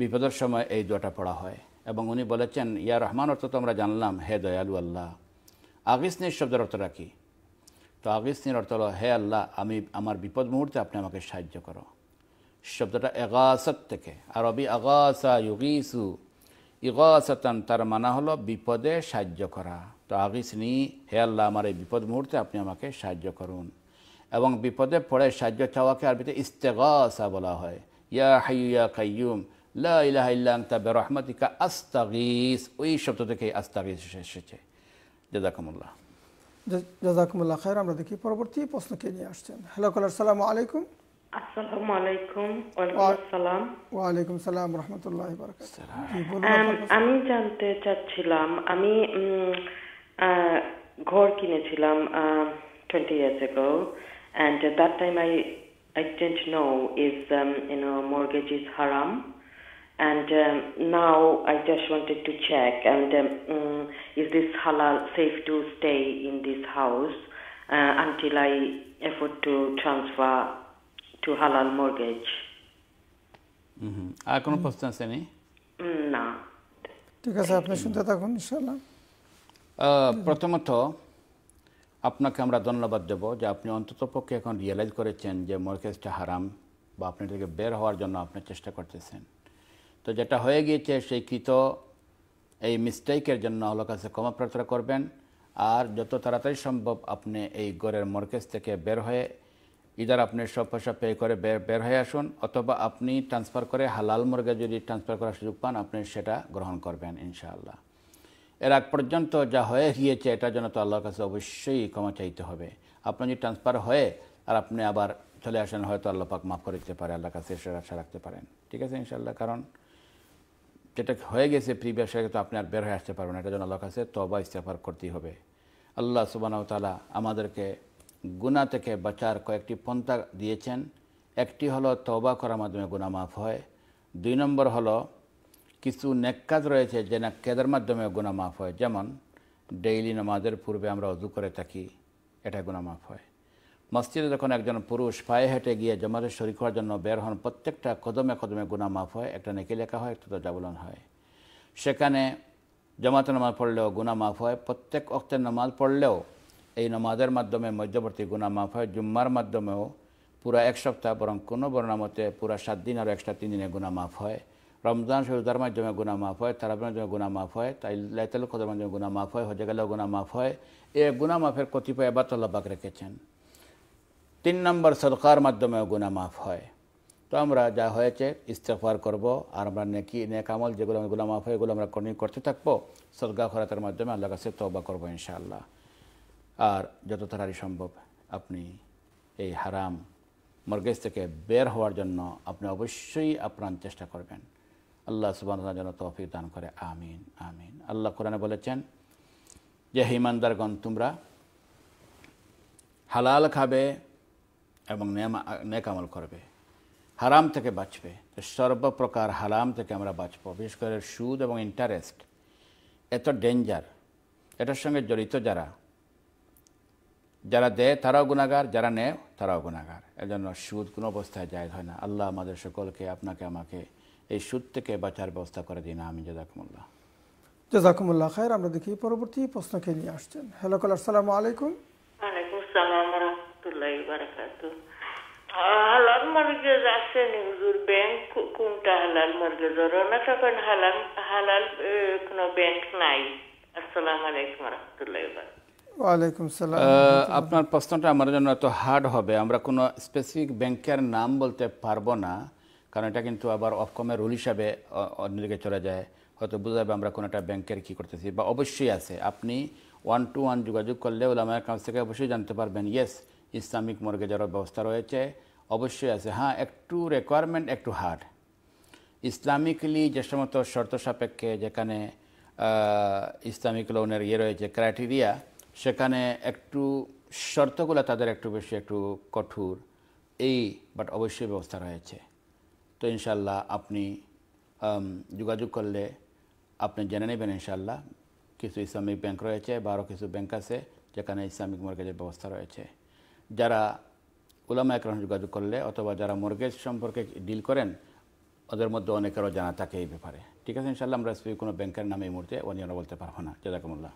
বিপদের সময় এই দোয়াটা পড়া হয় এবং উনি বলেছেন ইয়া রহমান অর্থ তো আমরা জানলাম হে দয়ালু আল্লাহ আগিসনির শব্দের অর্থ রাখি তো আগিসনির অর্থ হলো হে আল্লাহ আমি আমার বিপদ মুহূর্তে আপনি আমাকে সাহায্য করো শব্দটা এগাসত থেকে আরবি আগাসা ইউগিসু ইগাসতান তার মানা হলো বিপদে সাহায্য করা তো আগিসনি হে আল্লাহ আমার এই বিপদ মুহূর্তে আপনি আমাকে সাহায্য করুন এবং বিপদে পড়ে সাহায্য চাওয়াকে আরবিতে ইস্তেগাসা বলা হয় ইয়া হাইয়া কাইয়ুম লাহ্লাংতা রহমাতিকা আস্তাগিস ওই শব্দ থেকে আস্তাগিস এসেছে জাজাকুমুল্লাহ জাজাকুমুল্লাহ খায়ের আমরা দেখি পরবর্তী প্রশ্ন কে নিয়ে আসছেন হ্যালো কলার সালাম আলাইকুম আসসালামু আলাইকুম আসসালাম ওয়ালাইকুম সালাম আমি জানতে চাচ্ছিলাম আমি ঘর কিনেছিলাম twenty years ago and that time I I didn't know is you know mortgage is হারাম And um, now I just wanted to check, and um, mm, is this halal safe to stay in this house uh, until I effort to transfer to halal mortgage? Mm-hmm. আর কোনো প্রশ্ন আছে নি না ঠিক আছে আপনি শুনতে থাকুন ইনশাআল্লাহ প্রথমত আপনাকে আমরা ধন্যবাদ দেব যে আপনি অন্তত পক্ষে এখন রিয়েলাইজ করেছেন যে মর্কেজটা হারাম বা আপনি এটাকে বের হওয়ার জন্য আপনি চেষ্টা করতেছেন তো যেটা হয়ে গিয়েছে সেই কৃত এই মিস্টেকের জন্য আল্লাহ কাছে ক্ষমা প্রার্থনা করবেন আর যত তাড়াতাড়ি সম্ভব আপনি এই গড়ের মর্কেজ থেকে বের হয়ে ইদার আপনি সব পয়সা পে করে বের হয়ে আসুন অথবা আপনি ট্রান্সফার করে হালাল মর্গে যদি ট্রান্সফার করার সুযোগ পান আপনি সেটা গ্রহণ করবেন ইনশাআল্লাহ এর আগ পর্যন্ত যা হয়ে গিয়েছে এটার জন্য তো আল্লাহর কাছে অবশ্যই ক্ষমা চাইতে হবে আপনি যদি ট্রান্সফার হয়ে আর আপনি আবার চলে আসেন হয়তো আল্লাহ পাক মাফ করে দিতে পারে আল্লাহ কাছে সেটা আশা রাখতে পারেন ঠিক আছে ইনশাআল্লাহ কারণ যেটা হয়ে গেছে প্রিভিয়াস হয়ে গেছে আপনি আর বের হয়ে আসতে পারবেন এটা জন্য আল্লাহ কাছে তবা ইস্তেফার করতেই হবে আল্লাহ তালা আমাদেরকে গুণা থেকে বাঁচার কয়েকটি পন্থা দিয়েছেন একটি হলো তবা করার মাধ্যমে গুণা মাফ হয় দুই নম্বর হলো কিছু নেককাজ রয়েছে যে নেককাজের মাধ্যমে গুণা মাফ হয় যেমন ডেইলি নামাজের পূর্বে আমরা অজু করে থাকি এটা গুণা মাফ হয় মসজিদে যখন একজন পুরুষ পায়ে হেঁটে গিয়ে জমাতে শরীর করার জন্য বের হন প্রত্যেকটা কদমে কদমে গুণা মাফ হয় একটা নেকি লেখা হয় একটা জাবলন হয় সেখানে জমাতে নামাজ পড়লেও গুণা মাফ হয় প্রত্যেক অক্তের নামাজ পড়লেও এই নমাজের মাধ্যমে মধ্যবর্তী গুণা মাফ হয় জুম্মার মাধ্যমেও পুরা এক সপ্তাহ বরং কোনো বর্ণামতে পুরা সাত দিন আর এক্সট্রা তিন দিনে গুণা মাফ হয় রমজান সরুদার মাধ্যমে গুণা মাফ হয় তারাবের মাধ্যমে গুণা মাফ হয় তাই লাইতাল খোদার মাধ্যমে গুণা মাফ হয় হজে গেলেও গুণা মাফ হয় এ গুণা মাফের কতিপয় এবার তল্লাবাক রেখেছেন তিন নম্বর সদকার মাধ্যমে গুণা মাফ হয় তো আমরা যা হয়েছে ইস্তেফার করব আর আমরা নেকি নেকামল যেগুলো গুলা মাফ হয় এগুলো আমরা কন্টিনিউ করতে থাকবো সদগা খরাতের মাধ্যমে আল্লাহ কাছে তবা করবো ইনশাআল্লাহ আর যত তাড়াতাড়ি সম্ভব আপনি এই হারাম মর্গেজ থেকে বের হওয়ার জন্য আপনি অবশ্যই আপনার চেষ্টা করবেন আল্লাহ সুবাহ যেন তৌফিক দান করে আমিন আমিন আল্লাহ কোরআনে বলেছেন যে হিমানদারগণ তোমরা হালাল খাবে এবং নেকামল করবে হারাম থেকে বাঁচবে সর্বপ্রকার হারাম থেকে আমরা বাঁচব বিশেষ করে সুদ এবং ইন্টারেস্ট এত ডেঞ্জার এটার সঙ্গে জড়িত যারা যারা দেয় তারাও গুণাগার যারা নেয় তারাও গুণাগার এজন্য সুদ কোনো অবস্থায় যায় হয় না আল্লাহ আমাদের সকলকে আপনাকে আমাকে এই সুদ থেকে বাঁচার ব্যবস্থা করে দিন আমি জাজাকুমুল্লাহ জাজাকুমুল্লাহ খায়ের আমরা দেখি পরবর্তী প্রশ্নকে নিয়ে আসছেন হ্যালো কলার আসসালামু আলাইকুম হালাল মার্গেজ আসেনি হুজুর ব্যাংক কোনটা হালাল মার্গেজ না তখন হালাল হালাল কোনো ব্যাংক নাই আসসালাম আলাইকুম রহমতুল্লাহ আপনার প্রশ্নটা আমার জন্য এত হার্ড হবে আমরা কোনো স্পেসিফিক ব্যাংকের নাম বলতে পারবো না কারণ এটা কিন্তু আবার অফকমের রুল হিসাবে অন্যদিকে চলে যায় হয়তো বোঝা যাবে আমরা কোনো একটা ব্যাংকের কী করতেছি বা অবশ্যই আছে আপনি ওয়ান টু ওয়ান যোগাযোগ করলে ওলামার কাছ থেকে অবশ্যই জানতে পারবেন ইয়েস ইসলামিক মর্গেজেরও ব্যবস্থা রয়েছে অবশ্যই আছে হ্যাঁ একটু রেকোয়ারমেন্ট একটু হার্ড ইসলামিকলি যে সমস্ত শর্ত সাপেক্ষে যেখানে ইসলামিক লোনের ইয়ে রয়েছে ক্রাইটেরিয়া সেখানে একটু শর্তগুলো তাদের একটু বেশি একটু কঠোর এই বাট অবশ্যই ব্যবস্থা রয়েছে তো ইনশাল্লাহ আপনি যোগাযোগ করলে আপনি জেনে নেবেন ইনশাল্লাহ কিছু ইসলামিক ব্যাংক রয়েছে বা আরও কিছু ব্যাংক আছে যেখানে ইসলামিক মর্গেজের ব্যবস্থা রয়েছে যারা ওলামা একরাম যোগাযোগ করলে অথবা যারা মর্গেজ সম্পর্কে ডিল করেন ওদের মধ্যে অনেকেরও জানা থাকে এই ব্যাপারে ঠিক আছে ইনশাল্লাহ আমরা কোনো ব্যাংকের নামে এই মুহূর্তে অনিয়ারা বলতে পারবো না জাজাকুমুল্লাহ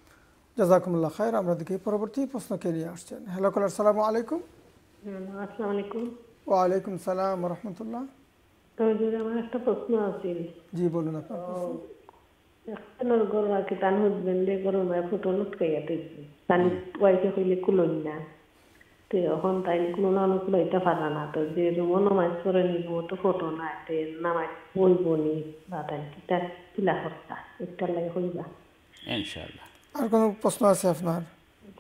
জাজাকুমুল্লাহ খায়ের আমরা দেখি পরবর্তী প্রশ্ন কে নিয়ে আসছেন হ্যালো কলার সালাম আলাইকুম আলাইকুম ওয়ালাইকুম সালাম রহমতুল্লাহ আমার একটা প্রশ্ন আছে জি বলুন আপনার গরু আর কি তার গরু না তে এখন তাই কোনো না এটা পারা না তো যে রুমও নামাজ পড়ে নি রুমও ফটো না তে নামাজ বলব নি বা তাই কিতা কিলা করতা একটার লাগে হইবা ইনশাআল্লাহ আর কোনো প্রশ্ন আছে আপনার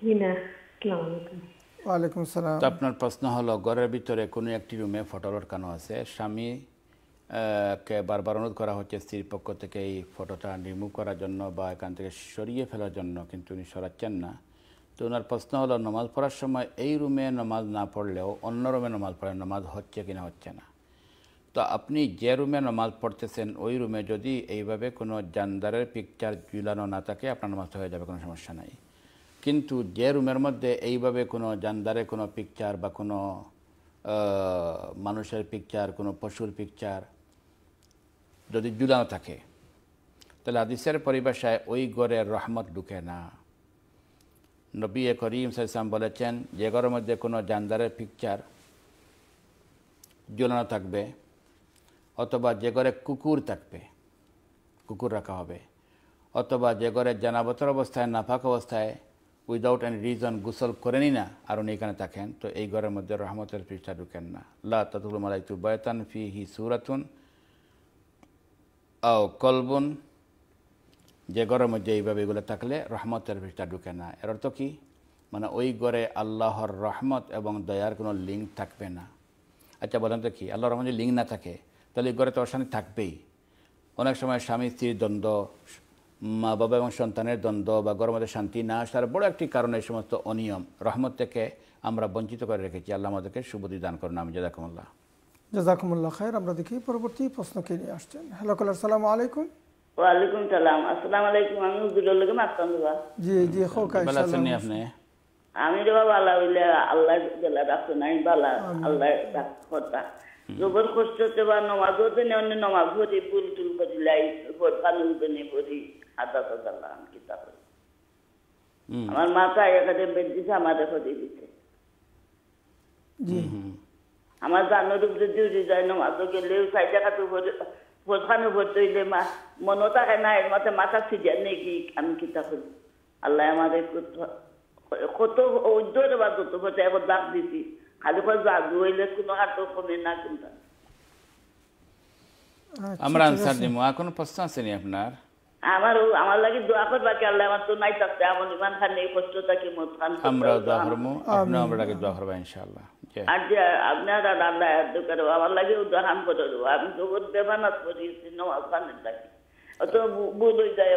জি না আসসালামু আলাইকুম ওয়ালাইকুম আসসালাম তো আপনার প্রশ্ন হলো ঘরের ভিতরে কোনো একটি রুমে ফটো লটকানো আছে স্বামী কে বারবার অনুরোধ করা হচ্ছে স্ত্রীর পক্ষ থেকে এই ফটোটা রিমুভ করার জন্য বা এখান থেকে সরিয়ে ফেলার জন্য কিন্তু উনি সরাচ্ছেন না তো ওনার প্রশ্ন হলো নামাজ পড়ার সময় এই রুমে নামাজ না পড়লেও অন্য রুমে নামাজ পড়ে নামাজ হচ্ছে কি না হচ্ছে না তো আপনি যে রুমে নামাজ পড়তেছেন ওই রুমে যদি এইভাবে কোনো জানদারের পিকচার ঝুলানো না থাকে আপনার নামাজ হয়ে যাবে কোনো সমস্যা নাই কিন্তু যে রুমের মধ্যে এইভাবে কোনো জানদারে কোনো পিকচার বা কোনো মানুষের পিকচার কোনো পশুর পিকচার যদি ঝুলানো থাকে তাহলে আদিসের পরিভাষায় ওই গড়ের রহমত ঢুকে না নবী করিম সাইসাম বলেছেন যে ঘরের মধ্যে কোনো জানদারের পিকচার ঝুলানো থাকবে অথবা যে ঘরে কুকুর থাকবে কুকুর রাখা হবে অথবা যে ঘরে জানাবতর অবস্থায় নাফাক অবস্থায় উইদাউট এনি রিজন গোসল করেনি না আর উনি এখানে থাকেন তো এই ঘরের মধ্যে রহমতের পৃষ্ঠা ঢুকেন না লা তাতুল মালাইতু বায়তান ফি হি সুরাতুন আও কলবুন যে গড়ের মধ্যে এইভাবে এগুলো থাকলে রহমতের ভিতরে ঢুকে না এর অর্থ কী মানে ওই গড়ে আল্লাহর রহমত এবং দয়ার কোনো লিঙ্ক থাকবে না আচ্ছা বলেন তো কি আল্লাহর রহমত যদি লিঙ্ক না থাকে তাহলে এই গড়ে তো অশান্তি থাকবেই অনেক সময় স্বামী স্ত্রীর দ্বন্দ্ব মা বাবা এবং সন্তানের দ্বন্দ্ব বা গড়ের মধ্যে শান্তি না আসার বড় একটি কারণে এই সমস্ত অনিয়ম রহমত থেকে আমরা বঞ্চিত করে রেখেছি আল্লাহ আমাদেরকে সুবুদ্ধি দান করুন আমি জাজাকুমুল্লাহ জাজাকুমুল্লাহ খায়ের আমরা দেখি পরবর্তী প্রশ্নকে নিয়ে আসছেন হ্যালো কলার সালাম আলাইকুম ওয়ালাইকুম সালাম আসসালামু আলাইকুম আমি হুজুরের লগে মাস্তান দেবা জি জি হোক আছেন আপনি আমি দেবা বালা হইলে আল্লাহ গেলা রাখো নাই বালা আল্লাহ কথা গোবর কষ্ট বা নমাজ হতে নে অন্য নমাজ ভরি ফুল টুল করি লাই পালন বেনে ভরি আদা তো গেলাম কিতাব আমার মাথা একাদে বেদ দিছে আমার দেখো দিয়ে দিছে আমার জানোর উপরে দিউরি যায় নমাজ গেলেও সাইডে কাটু ভোজখানে ভোট মা মনতা কেন এর মাথা মাথা সিজা নেই আমি কিতা করি আল্লাহ আমাদের কত ঐদ্যর বা যত বছর এবার দাগ দিছি খালি কয় জাদু হইলে কোনো হাত কমে না কোনটা আমরা আনসার দিব আর কোনো প্রশ্ন আছে নি আপনার আমার আমার লাগি দোয়া করবা কি আল্লাহ আমার তো নাই থাকতে আমার ইমান খান নেই কষ্ট থাকি মত খান আমরা দোয়া করবো আপনি আমরা দোয়া করবা ইনশাআল্লাহ আর যে আপনারা রান্না এত করে আমার লাগে উদাহরণ করে দেবো আমি তো বেমানাত করি নমাজ পানের লাগে অত ভুল হয়ে যায়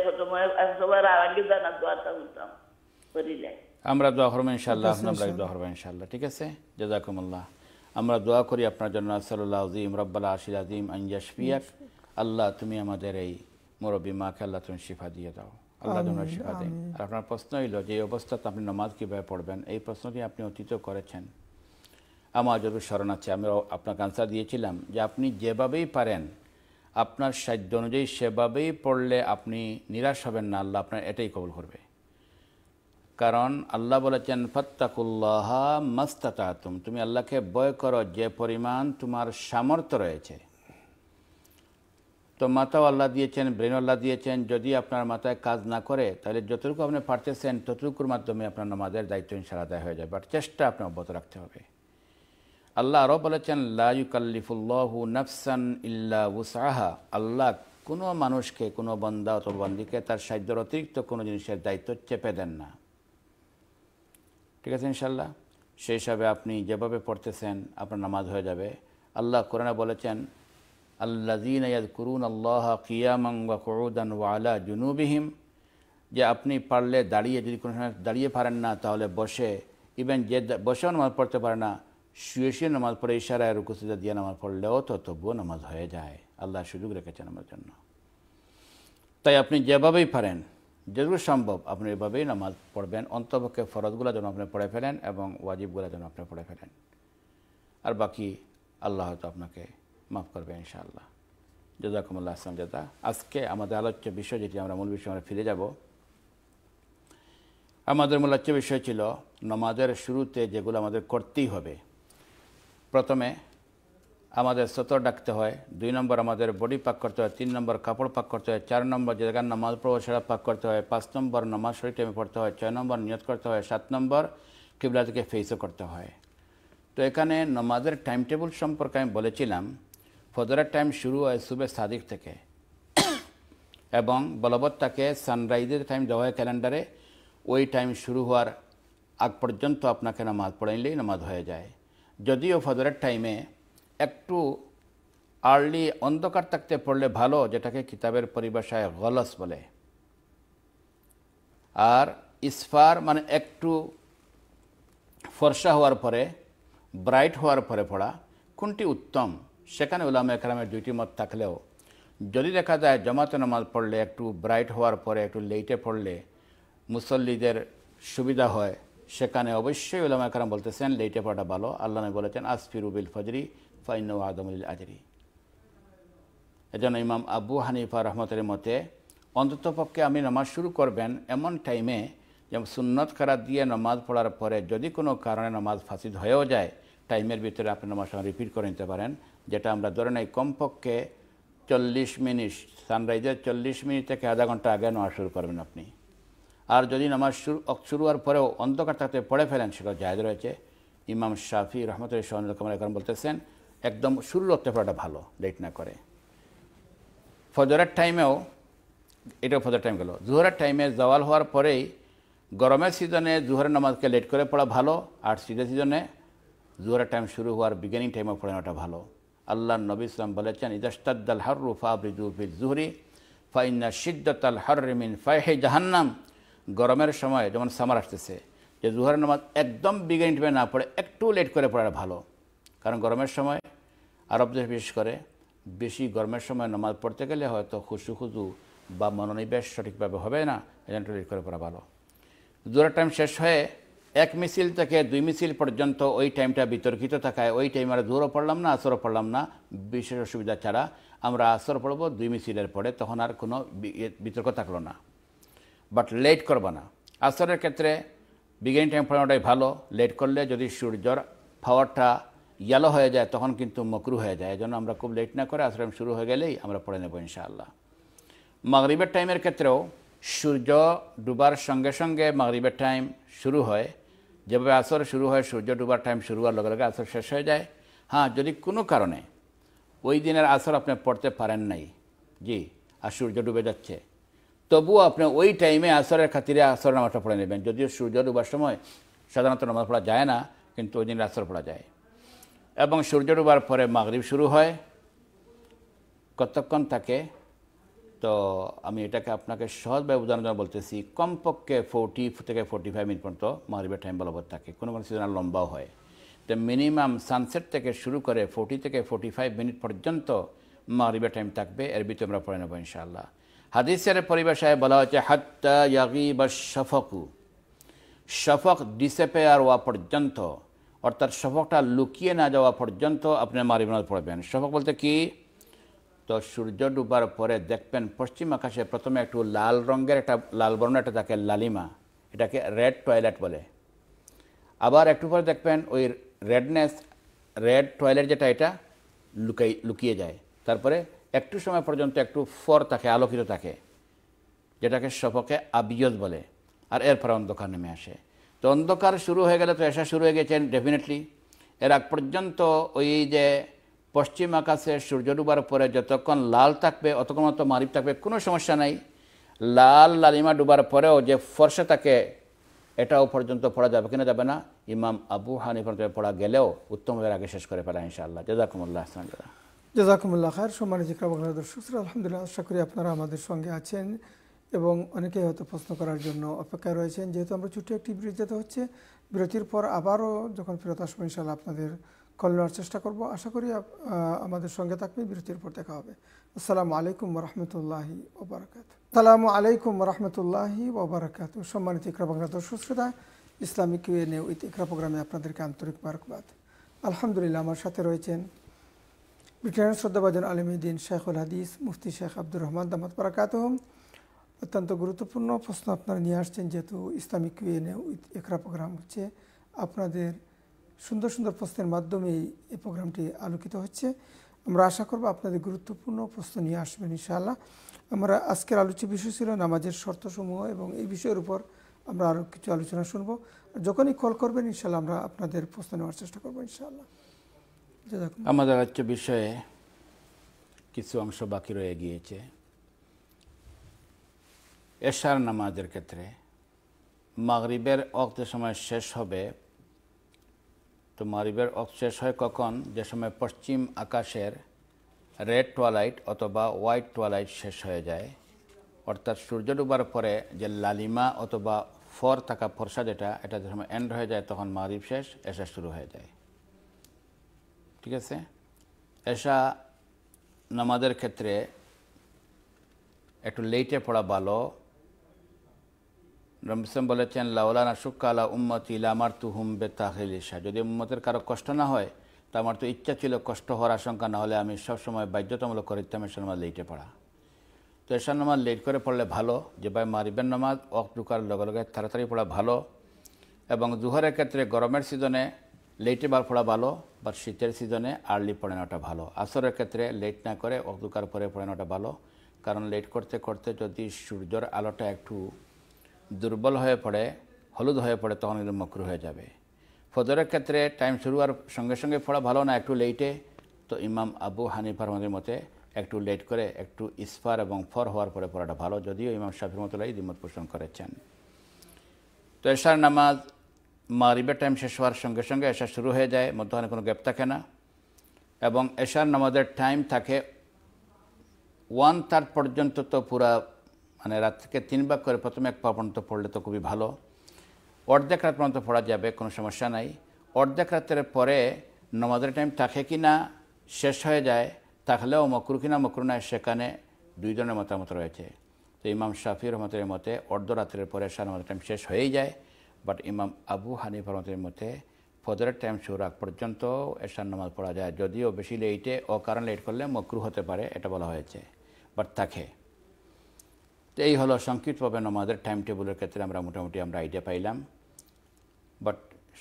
সবার আগে দোয়াটা উঠতাম করিলে আমরা দোয়া করবো ইনশাল্লাহ আচ্ছা, দোয়া করবো ইনশাল্লাহ ঠিক আছে জাজাকুমুল্লাহ আমরা দোয়া করি আপনার জন্য আজিম রব্বাল আশির আজিম আল্লাহ তুমি আমাদের এই মুরব্বী মাকে আল্লাহ তুমি শিফা দিয়ে দাও আল্লাহ তোমার শিফা দেন আর আপনার প্রশ্ন হইল যে এই অবস্থাতে আপনি নমাজ কীভাবে পড়বেন এই প্রশ্নটি আপনি অতীত করেছেন আমার যত স্মরণ আছে আমি আপনাকে আনসার দিয়েছিলাম যে আপনি যেভাবেই পারেন আপনার সাধ্য অনুযায়ী সেভাবেই পড়লে আপনি নিরাশ হবেন না আল্লাহ আপনার এটাই কবল করবে কারণ আল্লাহ বলেছেন ফত্তাকুল্লাহা মাস্তাকাতুম তুমি আল্লাহকে ভয় করো যে পরিমাণ তোমার সামর্থ্য রয়েছে তো মাথাও আল্লাহ দিয়েছেন ব্রেন আল্লাহ দিয়েছেন যদি আপনার মাথায় কাজ না করে তাহলে যতটুকু আপনি পারতেছেন ততটুকুর মাধ্যমে আপনার নামাজের দায়িত্ব ইনশাল আদায় হয়ে যায় বাট চেষ্টা আপনি অব্যাহত রাখতে হবে আল্লাহ আরও বলেছেন লাইকাল্লিফুল্লাহু নাফসান ইল্লা উসাহা আল্লাহ কোনো মানুষকে কোনো বন্দা অথবা বন্দীকে তার সাহায্যের অতিরিক্ত কোনো জিনিসের দায়িত্ব চেপে দেন না ঠিক আছে ইনশাল্লাহ সেই হিসাবে আপনি যেভাবে পড়তেছেন আপনার নামাজ হয়ে যাবে আল্লাহ কোরআনে বলেছেন আল্লা দিন করুন আল্লাহ কিয়ামং ওয়া করুদান ওয়ালা জুনুবিহীম যে আপনি পারলে দাঁড়িয়ে যদি কোনো সময় দাঁড়িয়ে পারেন না তাহলে বসে ইভেন যে বসেও নামাজ পড়তে পারে না শুয়ে শুয়ে নামাজ পড়ে ইশারায় রুকু সিজা দিয়ে নামাজ পড়লেও তবুও নামাজ হয়ে যায় আল্লাহ সুযোগ রেখেছেন আমার জন্য তাই আপনি যেভাবেই পারেন যেগুলো সম্ভব আপনি এভাবেই নামাজ পড়বেন অন্তপক্ষে ফরজগুলো যেন আপনি পড়ে ফেলেন এবং ওয়াজিবগুলো যেন আপনি পড়ে ফেলেন আর বাকি আল্লাহ হয়তো আপনাকে মাফ করবে ইনশাআল্লাহ জজাকুমুল্লাহ আসলাম জাদা আজকে আমাদের আলোচ্য বিষয় যেটি আমরা মূল বিষয় আমরা ফিরে যাব আমাদের মূল বিষয় ছিল নমাজের শুরুতে যেগুলো আমাদের করতেই হবে প্রথমে আমাদের সতর ডাকতে হয় দুই নম্বর আমাদের বডি পাক করতে হয় তিন নম্বর কাপড় পাক করতে হয় চার নম্বর জায়গার নামাজ পড়ব সেটা পাক করতে হয় পাঁচ নম্বর নামাজ শরীর টাইমে পড়তে হয় ছয় নম্বর নিয়ত করতে হয় সাত নম্বর কিবলা থেকে ফেসও করতে হয় তো এখানে নমাজের টাইম টেবিল সম্পর্কে আমি বলেছিলাম ফজরের টাইম শুরু হয় সুবে সাদিক থেকে এবং বলবৎ তাকে সানরাইজের টাইম দেওয়া হয় ক্যালেন্ডারে ওই টাইম শুরু হওয়ার আগ পর্যন্ত আপনাকে নামাজ পড়াইলেই নামাজ হয়ে যায় যদিও ফজরের টাইমে একটু আর্লি অন্ধকার থাকতে পড়লে ভালো যেটাকে কিতাবের পরিভাষায় গলস বলে আর ইসফার মানে একটু ফর্সা হওয়ার পরে ব্রাইট হওয়ার পরে পড়া কোনটি উত্তম সেখানে উলাম একরামের দুইটি মত থাকলেও যদি দেখা যায় জমাতে নামাজ পড়লে একটু ব্রাইট হওয়ার পরে একটু লেটে পড়লে মুসল্লিদের সুবিধা হয় সেখানে অবশ্যই ওলামা কারাম বলতেছেন লেটে পড়াটা ভালো আল্লাহ বলেছেন আসফির উবিল ফজরি ফাইন আদমুল আজরি এজন্য ইমাম আবু হানিফা রহমতের মতে অন্ততপক্ষে আপনি নামাজ শুরু করবেন এমন টাইমে যেমন সুন্নত খারাপ দিয়ে নামাজ পড়ার পরে যদি কোনো কারণে নামাজ ফাঁসিদ হয়েও যায় টাইমের ভিতরে আপনি নামাজ রিপিট করে নিতে পারেন যেটা আমরা ধরে নেই কমপক্ষে চল্লিশ মিনিট সানরাইজের চল্লিশ মিনিট থেকে আধা ঘন্টা আগে নামাজ শুরু করবেন আপনি আর যদি নামাজ শুরু শুরু হওয়ার পরেও অন্ধকার থাকতে পড়ে ফেলেন সেটা জায়দ রয়েছে ইমাম শাফি রহমতুল সোহানুল এখন বলতেছেন একদম শুরু রক্তে পড়াটা ভালো লেট না করে ফজরের টাইমেও এটাও ফজর টাইম গেল জুহরের টাইমে জওয়াল হওয়ার পরেই গরমের সিজনে জুহরের নামাজকে লেট করে পড়া ভালো আর শীতের সিজনে জুহরের টাইম শুরু হওয়ার বিগিনিং টাইমে পড়ে নেওয়াটা ভালো আল্লাহ নবী ইসলাম বলেছেন ইদাস্তাদ্দাল হর্রু ফাবরিজু ফিল জুহরি হর রিমিন ফাই হে জাহান্নাম গরমের সময় যেমন সামার আসতেছে যে জুহার নামাজ একদম বিগিনিং টাইমে না পড়ে একটু লেট করে পড়াটা ভালো কারণ গরমের সময় আরব দেশ বিশেষ করে বেশি গরমের সময় নামাজ পড়তে গেলে হয়তো খুশু খুজু বা মনোনিবেশ সঠিকভাবে হবে না এজন্য লেট করে পড়া ভালো জোহরের টাইম শেষ হয়ে এক মিছিল থেকে দুই মিছিল পর্যন্ত ওই টাইমটা বিতর্কিত থাকায় ওই টাইম আমরা জোরও পড়লাম না আসরও পড়লাম না বিশেষ অসুবিধা ছাড়া আমরা আসর পড়ব দুই মিছিলের পরে তখন আর কোনো বিতর্ক থাকলো না বাট লেট করবো না আসরের ক্ষেত্রে বিগিনিং টাইম ফলানোটাই ভালো লেট করলে যদি সূর্যর ফাওয়ারটা ইয়ালো হয়ে যায় তখন কিন্তু মকরু হয়ে যায় এজন্য আমরা খুব লেট না করে আসরাম শুরু হয়ে গেলেই আমরা পড়ে নেব ইনশাআল্লাহ মাগরিবের টাইমের ক্ষেত্রেও সূর্য ডুবার সঙ্গে সঙ্গে মাগরিবের টাইম শুরু হয় যেভাবে আসর শুরু হয় সূর্য ডুবার টাইম শুরু হওয়ার লগে লগে আসর শেষ হয়ে যায় হ্যাঁ যদি কোনো কারণে ওই দিনের আসর আপনি পড়তে পারেন নাই জি আর সূর্য ডুবে যাচ্ছে তবুও আপনি ওই টাইমে আসরের খাতিরে আসর নামাজটা পড়ে নেবেন যদিও সূর্য ডুবার সময় সাধারণত নামাজ পড়া যায় না কিন্তু ওই দিন আসর পড়া যায় এবং সূর্য ডুবার পরে মাগরীব শুরু হয় কতক্ষণ থাকে তো আমি এটাকে আপনাকে সহজভাবে উদাহরণ বলতেছি কমপক্ষে ফোর্টি থেকে ফোর্টি ফাইভ মিনিট পর্যন্ত মাগরীবের টাইম বলবৎ থাকে কোনো কোনো সিজন লম্বাও হয় তো মিনিমাম সানসেট থেকে শুরু করে ফোর্টি থেকে ফোর্টি ফাইভ মিনিট পর্যন্ত মাগরীবের টাইম থাকবে এর ভিতরে আমরা পড়ে নেবো ইনশাআল্লাহ হাদিসের পরিভাষায় বলা হয়েছে হাত্তা ইয়াগি বা শফকু শফক ডিসেপেয়ার হওয়া পর্যন্ত অর্থাৎ শফকটা লুকিয়ে না যাওয়া পর্যন্ত আপনি মারিবনাথ পড়বেন শফক বলতে কি তো সূর্য ডুবার পরে দেখবেন পশ্চিম আকাশে প্রথমে একটু লাল রঙের একটা লাল বর্ণ একটা থাকে লালিমা এটাকে রেড টয়লেট বলে আবার একটু পরে দেখবেন ওই রেডনেস রেড টয়লেট যেটা এটা লুকাই লুকিয়ে যায় তারপরে একটু সময় পর্যন্ত একটু ফর থাকে আলোকিত থাকে যেটাকে সফকে আবিয়ত বলে আর এরপর অন্ধকার নেমে আসে তো অন্ধকার শুরু হয়ে গেলে তো এসা শুরু হয়ে গেছে ডেফিনেটলি এর আগ পর্যন্ত ওই যে পশ্চিম আকাশে সূর্য ডুবার পরে যতক্ষণ লাল থাকবে অতক্ষণ অত মারিপ থাকবে কোনো সমস্যা নাই লাল লালিমা ডুবার পরেও যে ফর্সে থাকে এটাও পর্যন্ত পড়া যাবে কিনা যাবে না ইমাম আবু হানি পর্যন্ত পড়া গেলেও উত্তমভাবে আগে শেষ করে ফেলা ইনশাআল্লাহ জাজাকুমুল্লাহ আসসালাম জাজাকুমুল্লাহ খার সম্মানিত বাংলা দর্শক শ্রী আলহামদুলিল্লাহ আশা করি আপনারা আমাদের সঙ্গে আছেন এবং অনেকেই হয়তো প্রশ্ন করার জন্য অপেক্ষায় রয়েছেন যেহেতু আমরা ছুটি একটি বিরতিতে হচ্ছে বিরতির পর আবারও যখন ফেরত আসবো ইনশাল্লাহ আপনাদের কল নেওয়ার চেষ্টা করব আশা করি আমাদের সঙ্গে থাকবে বিরতির পর দেখা হবে আসসালামু আলাইকুম রহমতুল্লাহি ওবরাকাত সালামু আলাইকুম রহমতুল্লাহি ওবরাকাত সম্মানিত ইকরা বাংলা দর্শক শ্রোতা ইসলামিক ইউএনএ উইথ ইকরা প্রোগ্রামে আপনাদেরকে আন্তরিক মারকবাদ আলহামদুলিল্লাহ আমার সাথে রয়েছেন ব্রিটেনের শ্রদ্ধাভাজন আলমীদ্দিন শেখুল হাদিস মুফতি শেখ আব্দুর রহমান দামাত বারাকাতহম অত্যন্ত গুরুত্বপূর্ণ প্রশ্ন আপনারা নিয়ে আসছেন যেহেতু ইসলামিক ইউএনএ একরা প্রোগ্রাম হচ্ছে আপনাদের সুন্দর সুন্দর প্রশ্নের মাধ্যমে এই প্রোগ্রামটি আলোকিত হচ্ছে আমরা আশা করব আপনাদের গুরুত্বপূর্ণ প্রশ্ন নিয়ে আসবেন ইনশাআল্লাহ আমরা আজকের আলোচ্য বিষয় ছিল নামাজের শর্তসমূহ এবং এই বিষয়ের উপর আমরা আরও কিছু আলোচনা শুনব যখনই কল করবেন ইনশাআল্লাহ আমরা আপনাদের প্রশ্ন নেওয়ার চেষ্টা করবো ইনশাআল্লাহ আমাদের রাজ্য বিষয়ে কিছু অংশ বাকি রয়ে গিয়েছে এশার নামাজের ক্ষেত্রে মাগরিবের অক্ত সময় শেষ হবে তো মাগরিবের অক্ত শেষ হয় কখন যে সময় পশ্চিম আকাশের রেড টোয়ালাইট অথবা হোয়াইট টোয়ালাইট শেষ হয়ে যায় অর্থাৎ সূর্য ডুবার পরে যে লালিমা অথবা ফর থাকা ফর্সা যেটা এটা যে সময় এন্ড হয়ে যায় তখন মাগরিব শেষ এশা শুরু হয়ে যায় ঠিক আছে এশা নামাজের ক্ষেত্রে একটু লেটে পড়া ভালো রমসম বলেছেন লাউলানা শুক্কালা উম্মত ইলামার তু হুম বে তাহিল ইসা যদি উম্মতের কারো কষ্ট না হয় তা আমার তো ইচ্ছা ছিল কষ্ট হওয়ার আশঙ্কা না হলে আমি সবসময় বাধ্যতামূলক করিতাম এশা নামাজ লেটে পড়া তো এশা নামাজ লেট করে পড়লে ভালো যে ভাই মারিবেন নামাজ অক ঢুকার লগে লগে তাড়াতাড়ি পড়া ভালো এবং জুহরের ক্ষেত্রে গরমের সিজনে লেটে বার পড়া ভালো বা শীতের সিজনে আর্লি পড়ে নেওয়াটা ভালো আসরের ক্ষেত্রে লেট না করে অন্ধকার পরে পড়ে নেওয়াটা ভালো কারণ লেট করতে করতে যদি সূর্যর আলোটা একটু দুর্বল হয়ে পড়ে হলুদ হয়ে পড়ে তখন কিন্তু মকর হয়ে যাবে ফজরের ক্ষেত্রে টাইম শুরু হওয়ার সঙ্গে সঙ্গে পড়া ভালো না একটু লেটে তো ইমাম আবু হানিফার মতে একটু লেট করে একটু ইসফার এবং ফর হওয়ার পরে পড়াটা ভালো যদিও ইমাম শাফির মতলাই দিমত পোষণ করেছেন তো এশার নামাজ মারিবের টাইম শেষ হওয়ার সঙ্গে সঙ্গে এশা শুরু হয়ে যায় মধ্যাহ্নে কোনো গ্যাপ থাকে না এবং এশার নামাজের টাইম থাকে ওয়ান থার্ড পর্যন্ত তো পুরা মানে রাত থেকে তিন ভাগ করে প্রথমে এক পা পর্যন্ত পড়লে তো খুবই ভালো অর্ধেক রাত পর্যন্ত পড়া যাবে কোনো সমস্যা নাই অর্ধেক রাতের পরে নমাজের টাইম থাকে কি না শেষ হয়ে যায় তাহলেও মকরু কিনা মকরু না সেখানে দুই ধরনের মতামত রয়েছে তো ইমাম শাফি রহমতের মতে অর্ধরাত্রের পরে সারা নমাজের টাইম শেষ হয়েই যায় বাট ইমাম আবু হানি রহমতের মধ্যে ফজরের টাইম সুরাগ পর্যন্ত এশার নামাজ পড়া যায় যদিও বেশি লেটে ও কারণ লেট করলে মকরু হতে পারে এটা বলা হয়েছে বাট থাকে তো এই হলো সংক্ষিপ্তভাবে নমাজের টাইম টেবিলের ক্ষেত্রে আমরা মোটামুটি আমরা আইডিয়া পাইলাম বাট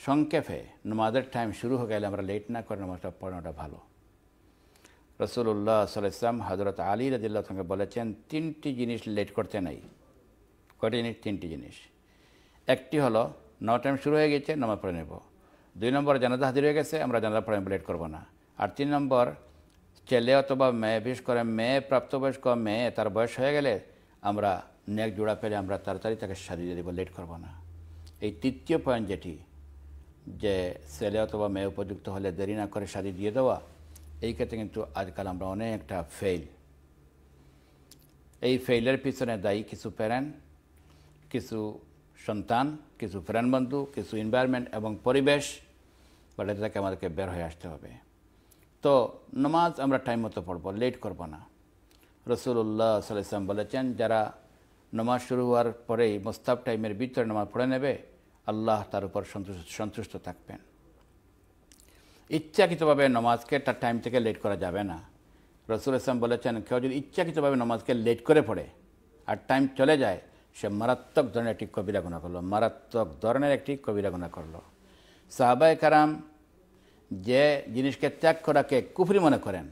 সংক্ষেপে নমাজের টাইম শুরু হয়ে গেলে আমরা লেট না করে নমাজটা পড়ানোটা ভালো রসুল্লাহ সাল্লাম হজরত আলী রাজিল্লাহ সঙ্গে বলেছেন তিনটি জিনিস লেট করতে নাই কটি জিনিস তিনটি জিনিস একটি হলো ন টাইম শুরু হয়ে গেছে নামাজ পড়ে নেব দুই নম্বর জানাজা হাজির হয়ে গেছে আমরা জানাজা পড়ে লেট করবো না আর তিন নম্বর ছেলে অথবা মেয়ে বিশেষ করে মেয়ে প্রাপ্তবয়স্ক মেয়ে তার বয়স হয়ে গেলে আমরা নেক জোড়া পেলে আমরা তাড়াতাড়ি তাকে সাজি দিয়ে দেবো লেট করবো না এই তৃতীয় পয়েন্ট যেটি যে ছেলে অথবা মেয়ে উপযুক্ত হলে দেরি না করে সাজি দিয়ে দেওয়া এই ক্ষেত্রে কিন্তু আজকাল আমরা অনেকটা ফেল এই ফেইলের পিছনে দায়ী কিছু প্যারেন্ট কিছু সন্তান কিছু ফ্রেন্ড বন্ধু কিছু এনভায়রনমেন্ট এবং পরিবেশ বাট এটা থেকে আমাদেরকে বের হয়ে আসতে হবে তো নমাজ আমরা টাইম মতো পড়বো লেট করব না রসুল্লাহ সাল্লাম বলেছেন যারা নমাজ শুরু হওয়ার পরেই মোস্তাব টাইমের ভিতরে নামাজ পড়ে নেবে আল্লাহ তার উপর সন্তুষ্ট সন্তুষ্ট থাকবেন ইচ্ছাকৃতভাবে নমাজকে তার টাইম থেকে লেট করা যাবে না রসুল ইসলাম বলেছেন কেউ যদি ইচ্ছাকৃতভাবে নমাজকে লেট করে পড়ে আর টাইম চলে যায় সে মারাত্মক ধরনের একটি কবিরা গুণা করলো মারাত্মক ধরনের একটি কবিরা গুণা করলো সাহাবায় কারাম যে জিনিসকে ত্যাগ করাকে কুফরি মনে করেন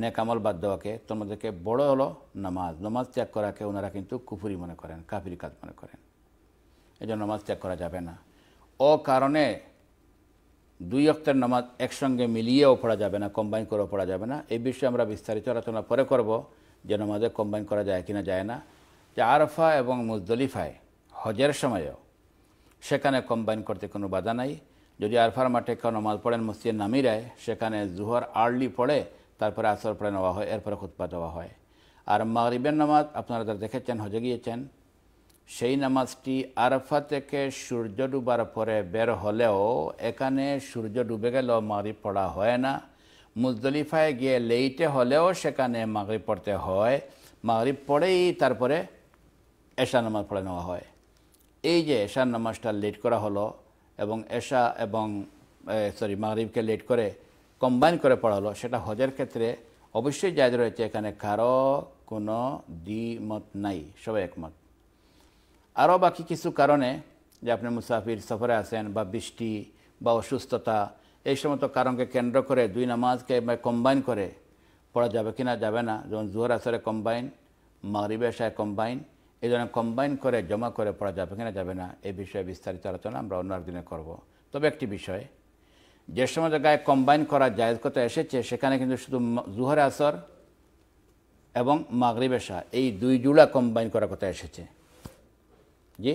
নেকামল বাদ দেওয়াকে তোমাদেরকে বড় হলো নামাজ নামাজ ত্যাগ করাকে ওনারা কিন্তু কুফুরি মনে করেন কাফির কাজ মনে করেন এই জন্য নামাজ ত্যাগ করা যাবে না ও কারণে দুই অক্তের নামাজ একসঙ্গে মিলিয়েও পড়া যাবে না কম্বাইন করেও পড়া যাবে না এই বিষয়ে আমরা বিস্তারিত আলোচনা পরে করব যে নামাজে কম্বাইন করা যায় কিনা যায় না যে আরফা এবং মুজদলিফায় হজের সময়েও সেখানে কম্বাইন করতে কোনো বাধা নাই যদি আরফার মাঠে কেউ নমাজ পড়েন মসজিদ নামিরায় সেখানে জুহর আর্লি পড়ে তারপরে আসর পড়ে নেওয়া হয় এরপরে খুতপা দেওয়া হয় আর মাগরিবের নামাজ আপনারা যারা দেখেছেন হজে গিয়েছেন সেই নামাজটি আরফা থেকে সূর্য ডুবার পরে বের হলেও এখানে সূর্য ডুবে গেলেও মাগরিব পড়া হয় না মুজদলিফায় গিয়ে লেইটে হলেও সেখানে মাগরিব পড়তে হয় মাগরিব পড়েই তারপরে এশা নামাজ পড়ে নেওয়া হয় এই যে এশার নামাজটা লেট করা হলো এবং এশা এবং সরি মাগরিবকে লেট করে কম্বাইন করে পড়া হলো সেটা হজের ক্ষেত্রে অবশ্যই জায়গা রয়েছে এখানে কারো কোনো দ্বিমত নাই সবাই একমত আরও বাকি কিছু কারণে যে আপনি মুসাফির সফরে আছেন বা বৃষ্টি বা অসুস্থতা এই সমস্ত কারণকে কেন্দ্র করে দুই নামাজকে কম্বাইন করে পড়া যাবে কি না যাবে না যেমন জোহর আসরে কম্বাইন মাগরিবে এশায় কম্বাইন এই ধরনের কম্বাইন করে জমা করে পড়া যাবে কিনা যাবে না এই বিষয়ে বিস্তারিত আলোচনা আমরা অন্য একদিনে করব তবে একটি বিষয় যে সময় জায়গায় কম্বাইন করা জায়জ কত এসেছে সেখানে কিন্তু শুধু জুহর আসর এবং মাগরিবেশা এই দুই জুলা কম্বাইন করার কথা এসেছে জি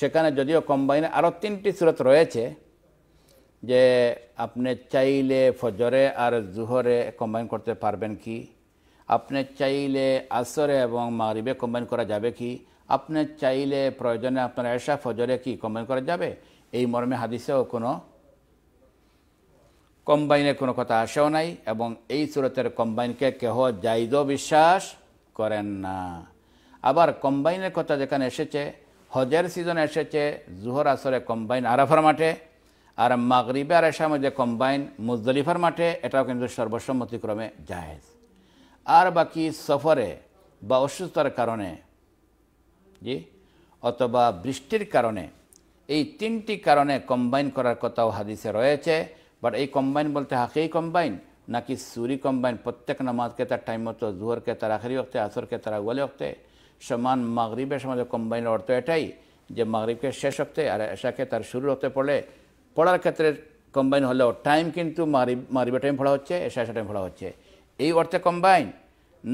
সেখানে যদিও কম্বাইনে আরও তিনটি সুরত রয়েছে যে আপনি চাইলে ফজরে আর জুহরে কম্বাইন করতে পারবেন কি আপনি চাইলে আসরে এবং মাগরিবে কম্বাইন করা যাবে কি আপনি চাইলে প্রয়োজনে আপনার এশা ফজরে কি কম্বাইন করা যাবে এই মর্মে হাদিসেও কোনো কম্বাইনের কোনো কথা আসেও নাই এবং এই সুরতের কম্বাইনকে কেহ জাইজ বিশ্বাস করেন না আবার কম্বাইনের কথা যেখানে এসেছে হজের সিজন এসেছে জুহর আসরে কম্বাইন আরাফার মাঠে আর মাগরিবে আর এশার মধ্যে কম্বাইন মুজদলিফার মাঠে এটাও কিন্তু সর্বসম্মতিক্রমে জাহেজ আর বাকি সফরে বা অসুস্থতার কারণে জি অথবা বৃষ্টির কারণে এই তিনটি কারণে কম্বাইন করার কথাও হাদিসে রয়েছে বাট এই কম্বাইন বলতে হাকেই কম্বাইন নাকি সুরি কম্বাইন প্রত্যেক নামাজকে তার টাইম মতো জুহর তার আখরি অক্তে আসরকে তার আগলে অক্তে সমান মাগরিবের সমাজে কম্বাইনের অর্থ এটাই যে মাগরিবকে শেষ হতে আর এশাকে তার শুরু হতে পড়ে পড়ার ক্ষেত্রে কম্বাইন হলেও টাইম কিন্তু মারিব মারিবের টাইম ফোড়া হচ্ছে এশা এসা টাইম ফোড়া হচ্ছে এই অর্থে কম্বাইন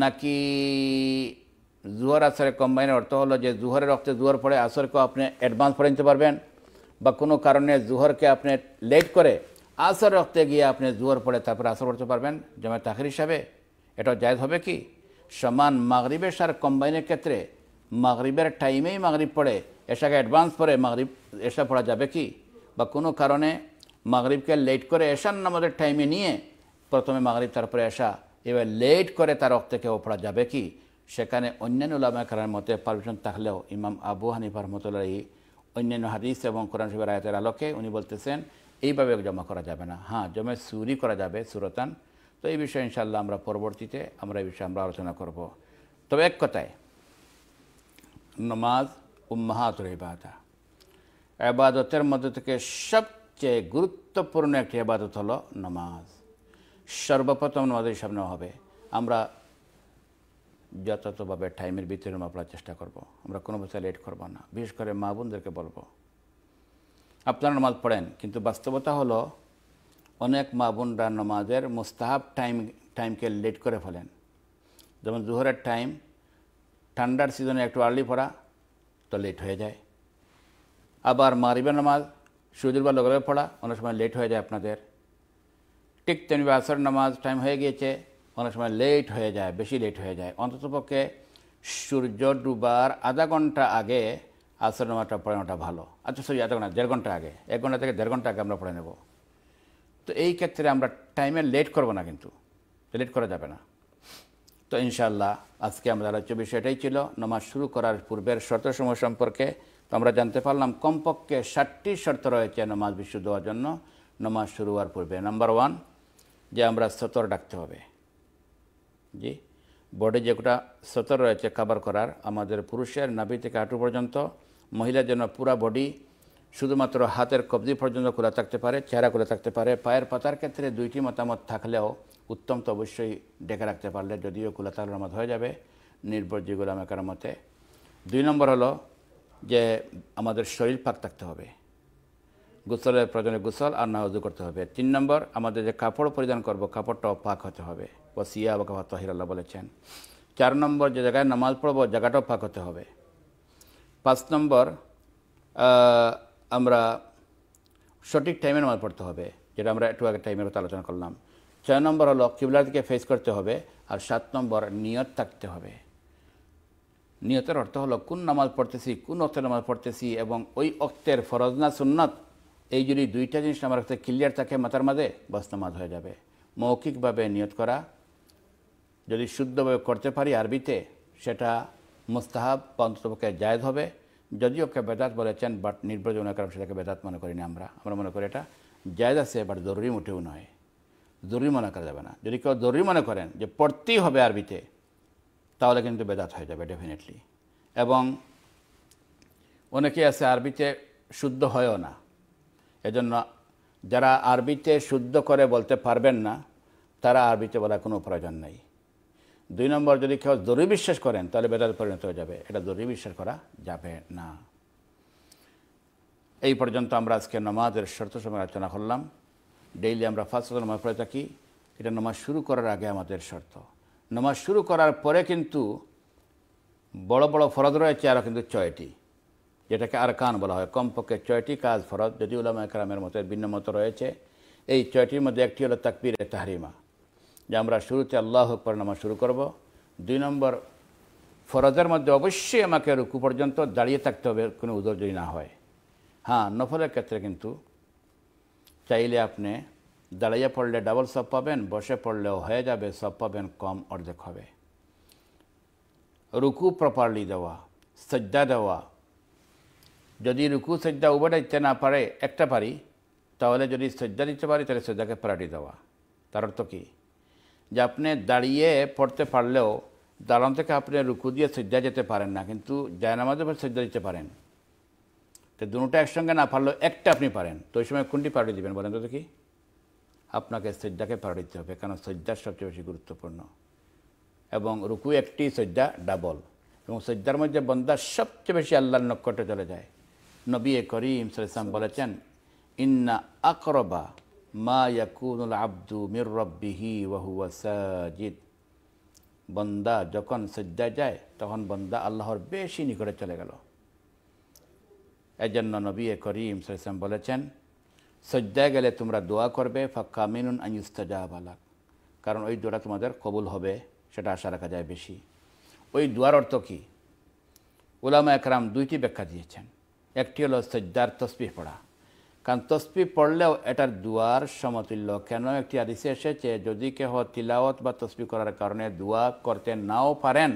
নাকি জুহর আসরে কম্বাইনের অর্থ হলো যে জুহরের অর্থে জুহর পড়ে আসরকেও আপনি অ্যাডভান্স পড়ে নিতে পারবেন বা কোনো কারণে জুহরকে আপনি লেট করে আসর রক্তে গিয়ে আপনি জুহর পড়ে তারপরে আসর করতে পারবেন জমা তাখির হিসাবে এটা জায়জ হবে কি সমান মাগরিবের সার কম্বাইনের ক্ষেত্রে মাগরিবের টাইমেই মাগরিব পড়ে এশাকে অ্যাডভান্স পড়ে মাগরীব এসা পড়া যাবে কি বা কোনো কারণে মাগরিবকে লেট করে এসার নামাজের টাইমে নিয়ে প্রথমে মাগরিব তারপরে এসা এবার লেট করে তার রক্তকে কেউ পড়া যাবে কি সেখানে অন্যান্য লামাকার মতে পারমিশন থাকলেও ইমাম আবু হানিফা এই অন্যান্য হাদিস এবং কোরআন শিবের আয়তের আলোকে উনি বলতেছেন এইভাবে জমা করা যাবে না হ্যাঁ জমে সুরি করা যাবে সুরতান তো এই বিষয়ে ইনশাল্লাহ আমরা পরবর্তীতে আমরা এই বিষয়ে আমরা আলোচনা করব তবে এক কথায় নমাজ উম্মাহাতুর এবাদা এবাদতের মধ্যে থেকে সবচেয়ে গুরুত্বপূর্ণ একটি এবাদত হলো নমাজ সর্বপ্রথম আমাদের সামনে হবে আমরা যথাযথভাবে টাইমের ভিতরে আপনার চেষ্টা করব। আমরা কোনো ভাষা লেট করব না বিশেষ করে মা বোনদেরকে বলবো আপনারা নামাজ পড়েন কিন্তু বাস্তবতা হলো অনেক মা বোনরা নামাজের মোস্তাহাব টাইম টাইমকে লেট করে ফেলেন যেমন জোহরের টাইম ঠান্ডার সিজনে একটু আর্লি পড়া তো লেট হয়ে যায় আবার মারিবে নামাজ সুযোগ বা লগে পড়া অনেক সময় লেট হয়ে যায় আপনাদের ঠিক তেমনি আসর নামাজ টাইম হয়ে গিয়েছে অনেক সময় লেট হয়ে যায় বেশি লেট হয়ে যায় অন্ততপক্ষে সূর্য ডুবার আধা ঘন্টা আগে আসর নামাজটা পড়ে নেওয়াটা ভালো আচ্ছা সরি আধা ঘন্টা দেড় ঘন্টা আগে এক ঘন্টা থেকে দেড় ঘন্টা আগে আমরা পড়ে নেব তো এই ক্ষেত্রে আমরা টাইমে লেট করব না কিন্তু লেট করা যাবে না তো ইনশাল্লাহ আজকে আমাদের আলোচ্য বিষয়টাই ছিল নামাজ শুরু করার পূর্বের সময় সম্পর্কে তো আমরা জানতে পারলাম কমপক্ষে ষাটটি শর্ত রয়েছে নামাজ বিশুদ্ধ হওয়ার জন্য নামাজ শুরু হওয়ার পূর্বে নাম্বার ওয়ান যে আমরা সতর ডাকতে হবে জি বডি যেটা সতর রয়েছে কাবার করার আমাদের পুরুষের নাভি থেকে হাঁটু পর্যন্ত মহিলার জন্য পুরা বডি শুধুমাত্র হাতের কবজি পর্যন্ত খোলা থাকতে পারে চেহারা খোলা থাকতে পারে পায়ের পাতার ক্ষেত্রে দুইটি মতামত থাকলেও উত্তম তো অবশ্যই ডেকে রাখতে পারলে যদিও খোলা থাকলে মত হয়ে যাবে নির্ভর যেগুলো আমাকে মতে দুই নম্বর হলো যে আমাদের শরীর পাক থাকতে হবে গোসলের প্রয়োজনে গোসল আর উজু করতে হবে তিন নম্বর আমাদের যে কাপড় পরিধান করব কাপড়টাও পাক হতে হবে সিয়া বা কাপড় তহিরাল্লাহ বলেছেন চার নম্বর যে জায়গায় নামাজ পড়ব জায়গাটাও পাক হতে হবে পাঁচ নম্বর আমরা সঠিক টাইমে নামাজ পড়তে হবে যেটা আমরা একটু আগে টাইমের কথা আলোচনা করলাম ছয় নম্বর হলো কিবলার দিকে ফেস করতে হবে আর সাত নম্বর নিয়ত থাকতে হবে নিয়তের অর্থ হলো কোন নামাজ পড়তেছি কোন অর্থে নামাজ পড়তেছি এবং ওই অক্তের ফরজনা সুন্নত এই যদি দুইটা জিনিস আমার কাছে ক্লিয়ার থাকে মাথার মাঝে বাস্তমাদ হয়ে যাবে মৌখিকভাবে নিয়ত করা যদি শুদ্ধভাবে করতে পারি আরবিতে সেটা মুস্তাহাব বা জায়দ হবে যদিও কে বেদাত বলেছেন বাট নির্বাচন কারণ সেটাকে বেদাত মনে করি না আমরা আমরা মনে করি এটা জায়দ আছে বাট জরুরি মোটেও নয় জরুরি মনে করা যাবে না যদি কেউ জরুরি মনে করেন যে পড়তেই হবে আরবিতে তাহলে কিন্তু বেদাত হয়ে যাবে ডেফিনেটলি এবং অনেকে আছে আরবিতে শুদ্ধ হয়ও না এজন্য যারা আরবিতে শুদ্ধ করে বলতে পারবেন না তারা আরবিতে বলার কোনো প্রয়োজন নেই দুই নম্বর যদি কেউ জরুরি বিশ্বাস করেন তাহলে বেদাত পরিণত হয়ে যাবে এটা দরি বিশ্বাস করা যাবে না এই পর্যন্ত আমরা আজকে নমাজের শর্ত সময় আলোচনা করলাম ডেইলি আমরা ফার্স্ট নমাজ পড়ে থাকি এটা নমাজ শুরু করার আগে আমাদের শর্ত নমাজ শুরু করার পরে কিন্তু বড় বড় ফরজ রয়েছে আরও কিন্তু ছয়টি যেটাকে আরকান বলা হয় কমপক্ষে ছয়টি কাজ ফরজ যদি উলামা একরামের মতো ভিন্ন মতো রয়েছে এই ছয়টির মধ্যে একটি হলো তাকবির তাহরিমা যে আমরা শুরুতে আল্লাহ আকবর নামা শুরু করব দুই নম্বর ফরজের মধ্যে অবশ্যই আমাকে রুকু পর্যন্ত দাঁড়িয়ে থাকতে হবে কোনো উদর যদি না হয় হ্যাঁ নফলের ক্ষেত্রে কিন্তু চাইলে আপনি দাঁড়িয়ে পড়লে ডাবল সব পাবেন বসে পড়লেও হয়ে যাবে সব পাবেন কম অর্ধেক হবে রুকু প্রপারলি দেওয়া সজ্জা দেওয়া যদি রুকু সজ্জা উভয় দিতে না পারে একটা পারি তাহলে যদি সজ্জা দিতে পারি তাহলে সজ্জাকে পাল্টি দেওয়া তার অর্থ কী যে আপনি দাঁড়িয়ে পড়তে পারলেও দাঁড়ান থেকে আপনি রুকু দিয়ে সজ্জা যেতে পারেন না কিন্তু জায়নামাজের পর সজ্জা দিতে পারেন তো দুটো একসঙ্গে না পারলেও একটা আপনি পারেন তো ওই সময় কোনটি পাল্টি দেবেন বলেন তো দেখি আপনাকে সজ্জাকে পাল্টি দিতে হবে কারণ সজ্জার সবচেয়ে বেশি গুরুত্বপূর্ণ এবং রুকু একটি সজ্জা ডাবল এবং সজ্জার মধ্যে বন্দার সবচেয়ে বেশি আল্লাহর নক্ষত্রে চলে যায় নবী করিম সালাম বলেছেন ইন্না আকরবা মা ইয়াকুনুল আব্দু মির রব্বিহি ওয়াহু সাজিদ বন্দা যখন সজ্জায় যায় তখন বন্দা আল্লাহর বেশি নিকটে চলে গেল এজন্য নবী করিম সালাম বলেছেন সজ্জায় গেলে তোমরা দোয়া করবে ফাক্কা মিনুন যা বালাক কারণ ওই দোয়াটা তোমাদের কবুল হবে সেটা আশা রাখা যায় বেশি ওই দোয়ার অর্থ কী ওলামা একরাম দুইটি ব্যাখ্যা দিয়েছেন একটি হলো সজ্জার তসপি পড়া কারণ তসবিহ পড়লেও এটার দুয়ার সমতুল্য কেন একটি আদিসে এসেছে যদি কেহ তিলাওত বা তসবি করার কারণে দোয়া করতে নাও পারেন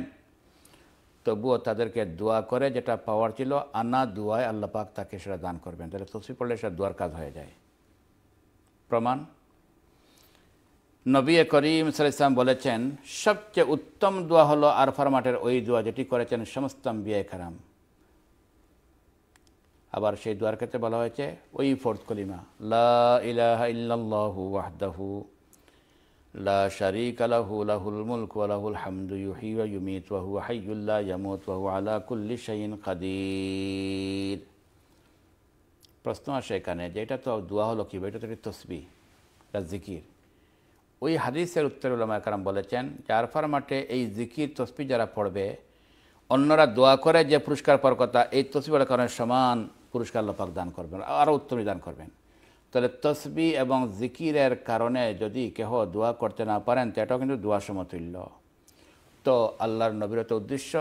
তবুও তাদেরকে দোয়া করে যেটা পাওয়ার ছিল আনা দোয়ায় আল্লাপাক তাকে সেটা দান করবেন তাহলে তসবি পড়লে সেটা দোয়ার কাজ হয়ে যায় প্রমাণ নবী করিম সালাম বলেছেন সবচেয়ে উত্তম দোয়া হলো আরফার মাঠের ওই দোয়া যেটি করেছেন সমস্ত বিয়ে খারাম আবার সেই দোয়ার ক্ষেত্রে বলা হয়েছে ওই ফোর্থ কলিমা লা ইলাহা ইল্লাল্লাহু ওয়াহদাহু লা শারীকা লাহু লাহুল মুলক ওয়া লাহুল হামদু ইউহয়ী ওয়া ইউমীত ওয়া হুয়া হাইয়্যুল ইয়ামুত ওয়া হুয়া আলা কুল্লি শাইইন কাদির প্রশ্ন আসে এখানে যে এটা তো দোয়া হলো কি এটা তো একটি তসবি এটা জিকির ওই হাদিসের উত্তর উল্লামা কারাম বলেছেন ফার মাঠে এই জিকির তসবি যারা পড়বে অন্যরা দোয়া করে যে পুরস্কার পাওয়ার কথা এই তসবি কারণে সমান পুরস্কার আল্লাপাক দান করবেন আরও উত্তমী দান করবেন তাহলে তসবি এবং জিকিরের কারণে যদি কেহ দোয়া করতে না পারেন তো এটাও কিন্তু দোয়া সমতুল্য তো আল্লাহর নবীরত উদ্দেশ্য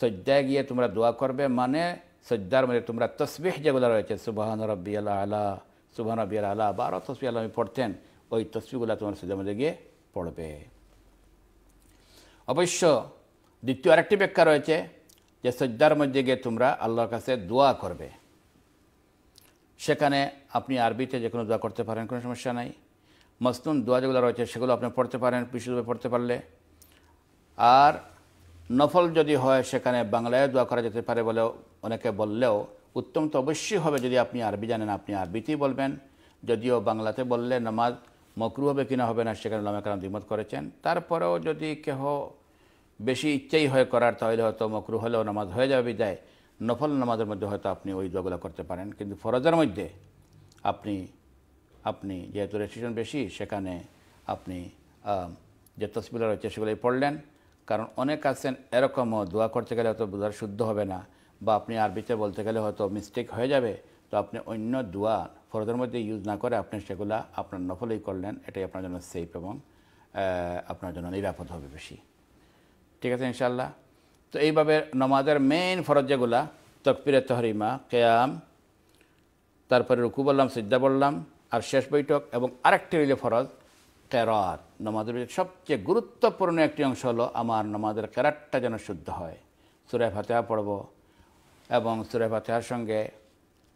সজ্জায় গিয়ে তোমরা দোয়া করবে মানে সজ্জার মধ্যে তোমরা তসবিহ যেগুলো রয়েছে সুবাহান রব্বি আল্লাহ আলা সুবাহান রব্বি আল্লাহ বা বারো তসবি আল্লাহ পড়তেন ওই তসবিগুলো তোমার সজ্জার মধ্যে গিয়ে পড়বে অবশ্য দ্বিতীয় আরেকটি ব্যাখ্যা রয়েছে যে সজ্জার মধ্যে গিয়ে তোমরা আল্লাহর কাছে দোয়া করবে সেখানে আপনি আরবিতে যে কোনো দোয়া করতে পারেন কোনো সমস্যা নাই মসনুন দোয়া যেগুলো রয়েছে সেগুলো আপনি পড়তে পারেন বিশেষভাবে পড়তে পারলে আর নফল যদি হয় সেখানে বাংলায় দোয়া করা যেতে পারে বলেও অনেকে বললেও উত্তম তো অবশ্যই হবে যদি আপনি আরবি জানেন আপনি আরবিতেই বলবেন যদিও বাংলাতে বললে নামাজ মকরু হবে কিনা হবে না সেখানে লামাকালাম দ্বিমত করেছেন তারপরেও যদি কেহ বেশি ইচ্ছাই হয় করার তাহলে হয়তো মকরু হলেও নামাজ হয়ে যাবে বিদায় নফল নামাজের মধ্যে হয়তো আপনি ওই দোয়াগুলো করতে পারেন কিন্তু ফরজের মধ্যে আপনি আপনি যেহেতু রেস্ট্রিকশন বেশি সেখানে আপনি যে তসবিলা রয়েছে সেগুলোই পড়লেন কারণ অনেক আছেন এরকমও দোয়া করতে গেলে হয়তো বোঝার শুদ্ধ হবে না বা আপনি আরবিতে বলতে গেলে হয়তো মিস্টেক হয়ে যাবে তো আপনি অন্য দোয়া ফরজের মধ্যে ইউজ না করে আপনি সেগুলো আপনার নফলেই করলেন এটাই আপনার জন্য সেফ এবং আপনার জন্য নিরাপদ হবে বেশি ঠিক আছে ইনশাল্লাহ তো এইভাবে নমাজের মেইন ফরজ যেগুলা তকপিরে তহরিমা কেয়াম তারপরে রুকু বললাম সিদ্ধা বললাম আর শেষ বৈঠক এবং আরেকটি রইল ফরজ কেরাত নমাজের সবচেয়ে গুরুত্বপূর্ণ একটি অংশ হলো আমার নমাজের কেরাতটা যেন শুদ্ধ হয় সুরে ফাতেহা পড়ব এবং সুরে ফাতেহার সঙ্গে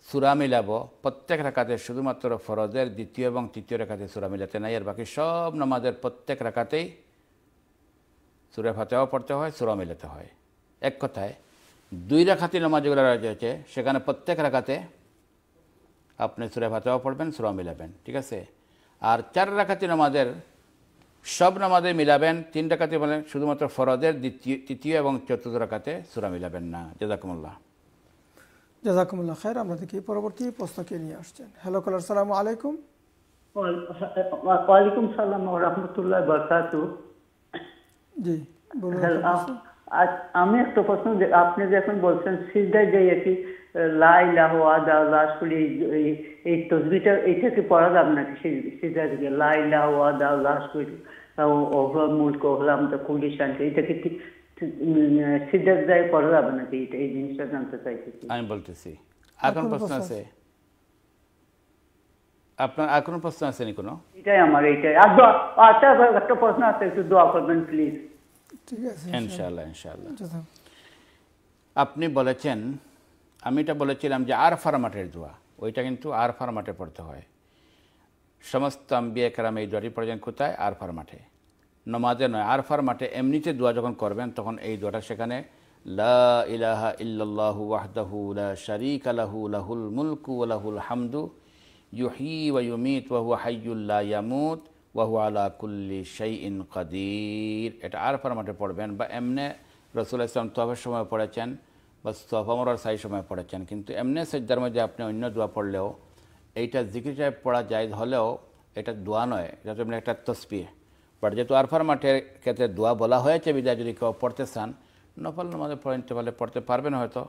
সুরা মিলাবো প্রত্যেক রাখাতে শুধুমাত্র ফরজের দ্বিতীয় এবং তৃতীয় রেখাতে সুরা মিলাতে নাই আর বাকি সব নমাজের প্রত্যেক রাখাতেই সুরে ফাতেহাও পড়তে হয় সুরা মিলাতে হয় এক কথায় দুই রাখাতি নামাজ যেগুলো রয়েছে সেখানে প্রত্যেক রাখাতে আপনি সুরে ভাতাও পড়বেন সুরা মিলাবেন ঠিক আছে আর চার রাখাতি নামাজের সব নামাজে মিলাবেন তিন রাখাতি মানে শুধুমাত্র ফরদের দ্বিতীয় তৃতীয় এবং চতুর্থ রাখাতে সুরা মিলাবেন না জাজাকুমুল্লাহ জাজাকুমুল্লাহ খায়ের আমরা দেখি পরবর্তী প্রশ্নকে নিয়ে আসছেন হ্যালো কলার সালাম আলাইকুম ওয়ালাইকুম সালাম রহমতুল্লাহ বরকাতু জি বলুন আজ আমি একটা প্রশ্ন আপনি যে এখন বলছেন সিজদায় যাই আর কি লাইলাহ আদা লাশুলি এই তসবিটা এটা কি পড়া যাবে নাকি সিজদায় থেকে লাইলাহ আদা লাশুলি ওহলা মুল্ক ওহলাম তো কুলি শান্তি এটা কি সিজদায় যাই পড়া যাবে নাকি এটা এই জিনিসটা জানতে চাইছি আমি বলতেছি আর কোন প্রশ্ন আছে আপনার আর কোনো প্রশ্ন আছে নি কোনো এটাই আমার এটাই আচ্ছা একটা প্রশ্ন আছে একটু দোয়া করবেন প্লিজ আচ্ছা, আপনি বলেছেন আমি এটা বলেছিলাম যে আর ফার্মাটের দোয়া ওইটা কিন্তু আর ফার্মাটে পড়তে হয় সমস্ত আম্বিয়াকেরাম এই দোয়াটি পড়েছেন কোথায় আর ফার্মাটে নমাজে নয় আর ফার্মাটে এমনিতে দোয়া যখন করবেন তখন এই দোয়াটা সেখানে লা লা লাহু লাহুল মুলকু লাহুল হামদু ইউহয়ী ওয়া ইউমীত ওয়া হুয়া ইয়ামুত ওয়াহু আলা কুল্লি সেই ইন কাদির এটা আর মাঠে পড়বেন বা এমনে রসুল ইসলাম তহফের সময় পড়েছেন বা তহফামরার সাই সময় পড়েছেন কিন্তু এমনি সেজদার মধ্যে আপনি অন্য দোয়া পড়লেও এইটা জিকিরটা পড়া যায় হলেও এটা দোয়া নয় এটা তো একটা তসপি বাট যেহেতু আরফার মাঠের ক্ষেত্রে দোয়া বলা হয়েছে বিদায় যদি কেউ পড়তে চান নফল নামাজে পড়তে পারলে পড়তে পারবেন হয়তো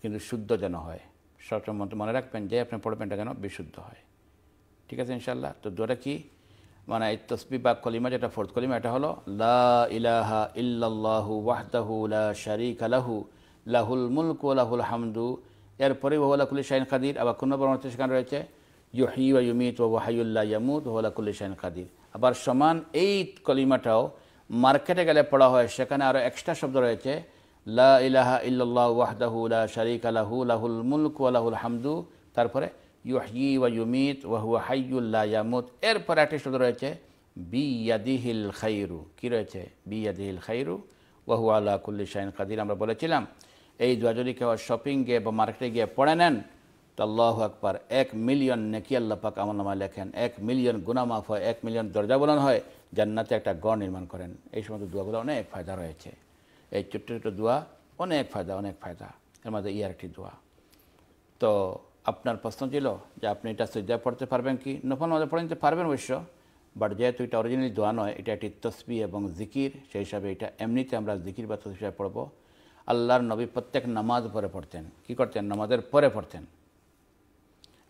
কিন্তু শুদ্ধ যেন হয় সবসময় মনে রাখবেন যে আপনি পড়বেন এটা যেন বিশুদ্ধ হয় ঠিক আছে ইনশাল্লাহ তো দোয়াটা কী মানে এই তসবি বা কলিমা যেটা ফোর্থ কলিমা এটা হলো লা ইলাহা ইল্লাল্লাহু ওয়াহদাহু লা শারীকা লাহুল মুলক লাহুল হামদু এরপরে ওহলাকুল শাহিন খাদির আবার কোনো বর্ণতে সেখানে রয়েছে ইউহি ওয়া ইউমিত ওয়া ওয়াহাইউল্লাহ ইয়ামুদ ওহলাকুল শাহিন খাদির আবার সমান এই কলিমাটাও মার্কেটে গেলে পড়া হয় সেখানে আরও এক্সট্রা শব্দ রয়েছে লা ইলাহা ইল্লাল্লাহু ওয়াহদাহু লা শারিক আলাহু লাহুল মুলক ওয়া লাহুল হামদু তারপরে ইউহি ওয়া ইউমিত ওয়াহুয়া হাইউল্লা ইয়ামুত এরপর একটি শব্দ রয়েছে বিয়াদিহিল খাইরু কি রয়েছে বিয়াদিহিল খাইরু ওয়াহু আল্লাহ কুল্লি শাহিন কাদির আমরা বলেছিলাম এই দোয়া যদি কেউ শপিং গিয়ে বা মার্কেটে গিয়ে পড়ে নেন তো আল্লাহ আকবর এক মিলিয়ন নেকি আল্লাহ পাক আমল নামায় লেখেন এক মিলিয়ন গুনামাফ হয় এক মিলিয়ন দরজা বলন হয় জান্নাতে একটা গড় নির্মাণ করেন এই সমস্ত দোয়াগুলো অনেক ফায়দা রয়েছে এই ছোট্ট ছোট্ট দোয়া অনেক ফায়দা অনেক ফায়দা এর মধ্যে ইয়ার একটি দোয়া তো আপনার প্রশ্ন ছিল যে আপনি এটা সজ্জা পড়তে পারবেন কি নফল নামাজ পড়ে নিতে পারবেন অবশ্য বাট যেহেতু এটা অরিজিনালি দোয়া নয় এটা একটি তসবি এবং জিকির সেই হিসাবে এটা এমনিতে আমরা জিকির বা তসবি হিসাবে পড়বো আল্লাহর নবী প্রত্যেক নামাজ পরে পড়তেন কি করতেন নামাজের পরে পড়তেন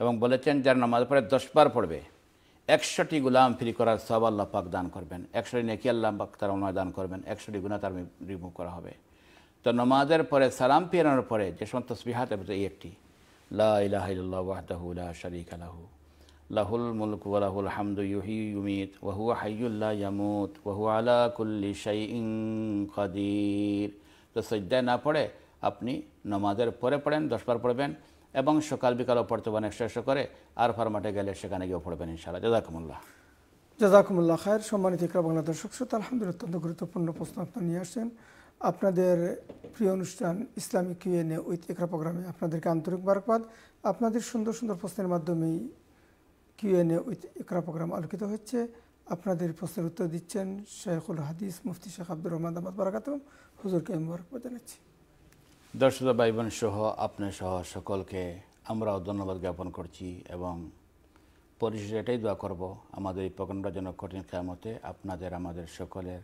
এবং বলেছেন যারা নামাজ পরে দশবার পড়বে একশোটি গুলাম ফ্রি করার সব আল্লাহ পাক দান করবেন একশোটি নেকি আল্লাহ পাক তার অনুয় দান করবেন একশোটি গুণা তার রিমুভ করা হবে তো নমাজের পরে সালাম পেরানোর পরে যে সমস্ত স্পিহাত এই একটি আলা কুল্লি শাই ইং সজ্জায় না পড়ে আপনি নমাজের পরে পড়েন দশবার পড়বেন এবং সকাল বিকাল পড়তে শেষ করে আর ফার্মাটে গেলে সেখানে গিয়েও পড়বেন ইনশাআল্লাহ জাজাকুমুল্লাহ জাজাকুমুল্লাহ খায়ের সম্মানিত ইকরা বাংলা দর্শক শ্রোতা আলহামদুলিল্লাহ অত্যন্ত গুরুত্বপূর্ণ প্রশ্ন আপনার নিয়ে আসছেন আপনাদের প্রিয় অনুষ্ঠান ইসলামিক কিউএনএ উইথ একরা প্রোগ্রামে আপনাদেরকে আন্তরিক বারকবাদ আপনাদের সুন্দর সুন্দর প্রশ্নের মাধ্যমেই কিউএনএ উইথ একরা প্রোগ্রাম আলোকিত হচ্ছে আপনাদের প্রশ্নের উত্তর দিচ্ছেন শেখুল হাদিস মুফতি শেখ আব্দুর রহমান আহমদ বারাকাত হুজুরকে আমি বারকবাদ জানাচ্ছি দর্শক ভাই বোন সহ আপনার সহ সকলকে আমরাও ধন্যবাদ জ্ঞাপন করছি এবং পরিশেষে এটাই দোয়া করব আমাদের এই প্রোগ্রামটা যেন কঠিন কেয়ামতে আপনাদের আমাদের সকলের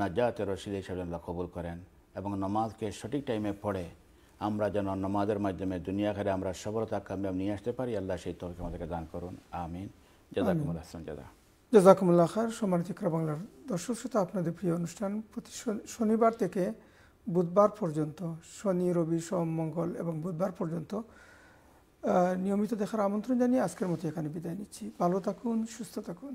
নাজাতের রসিল হিসাবে আল্লাহ কবুল করেন এবং নমাজকে সঠিক টাইমে পড়ে আমরা যেন নমাজের মাধ্যমে দুনিয়া ঘরে আমরা সফলতা কামিয়াব নিয়ে আসতে পারি আল্লাহ সেই তরফ আমাদেরকে দান করুন আমিন জাজাকুমুল হাসান জাদা জাজাকুমুল্লাহ খার সম্মানিত বাংলার দর্শক শ্রোতা আপনাদের প্রিয় অনুষ্ঠান প্রতি শনিবার থেকে বুধবার পর্যন্ত শনি রবি সোম মঙ্গল এবং বুধবার পর্যন্ত নিয়মিত দেখার আমন্ত্রণ জানিয়ে আজকের মতো এখানে বিদায় নিচ্ছি ভালো থাকুন সুস্থ থাকুন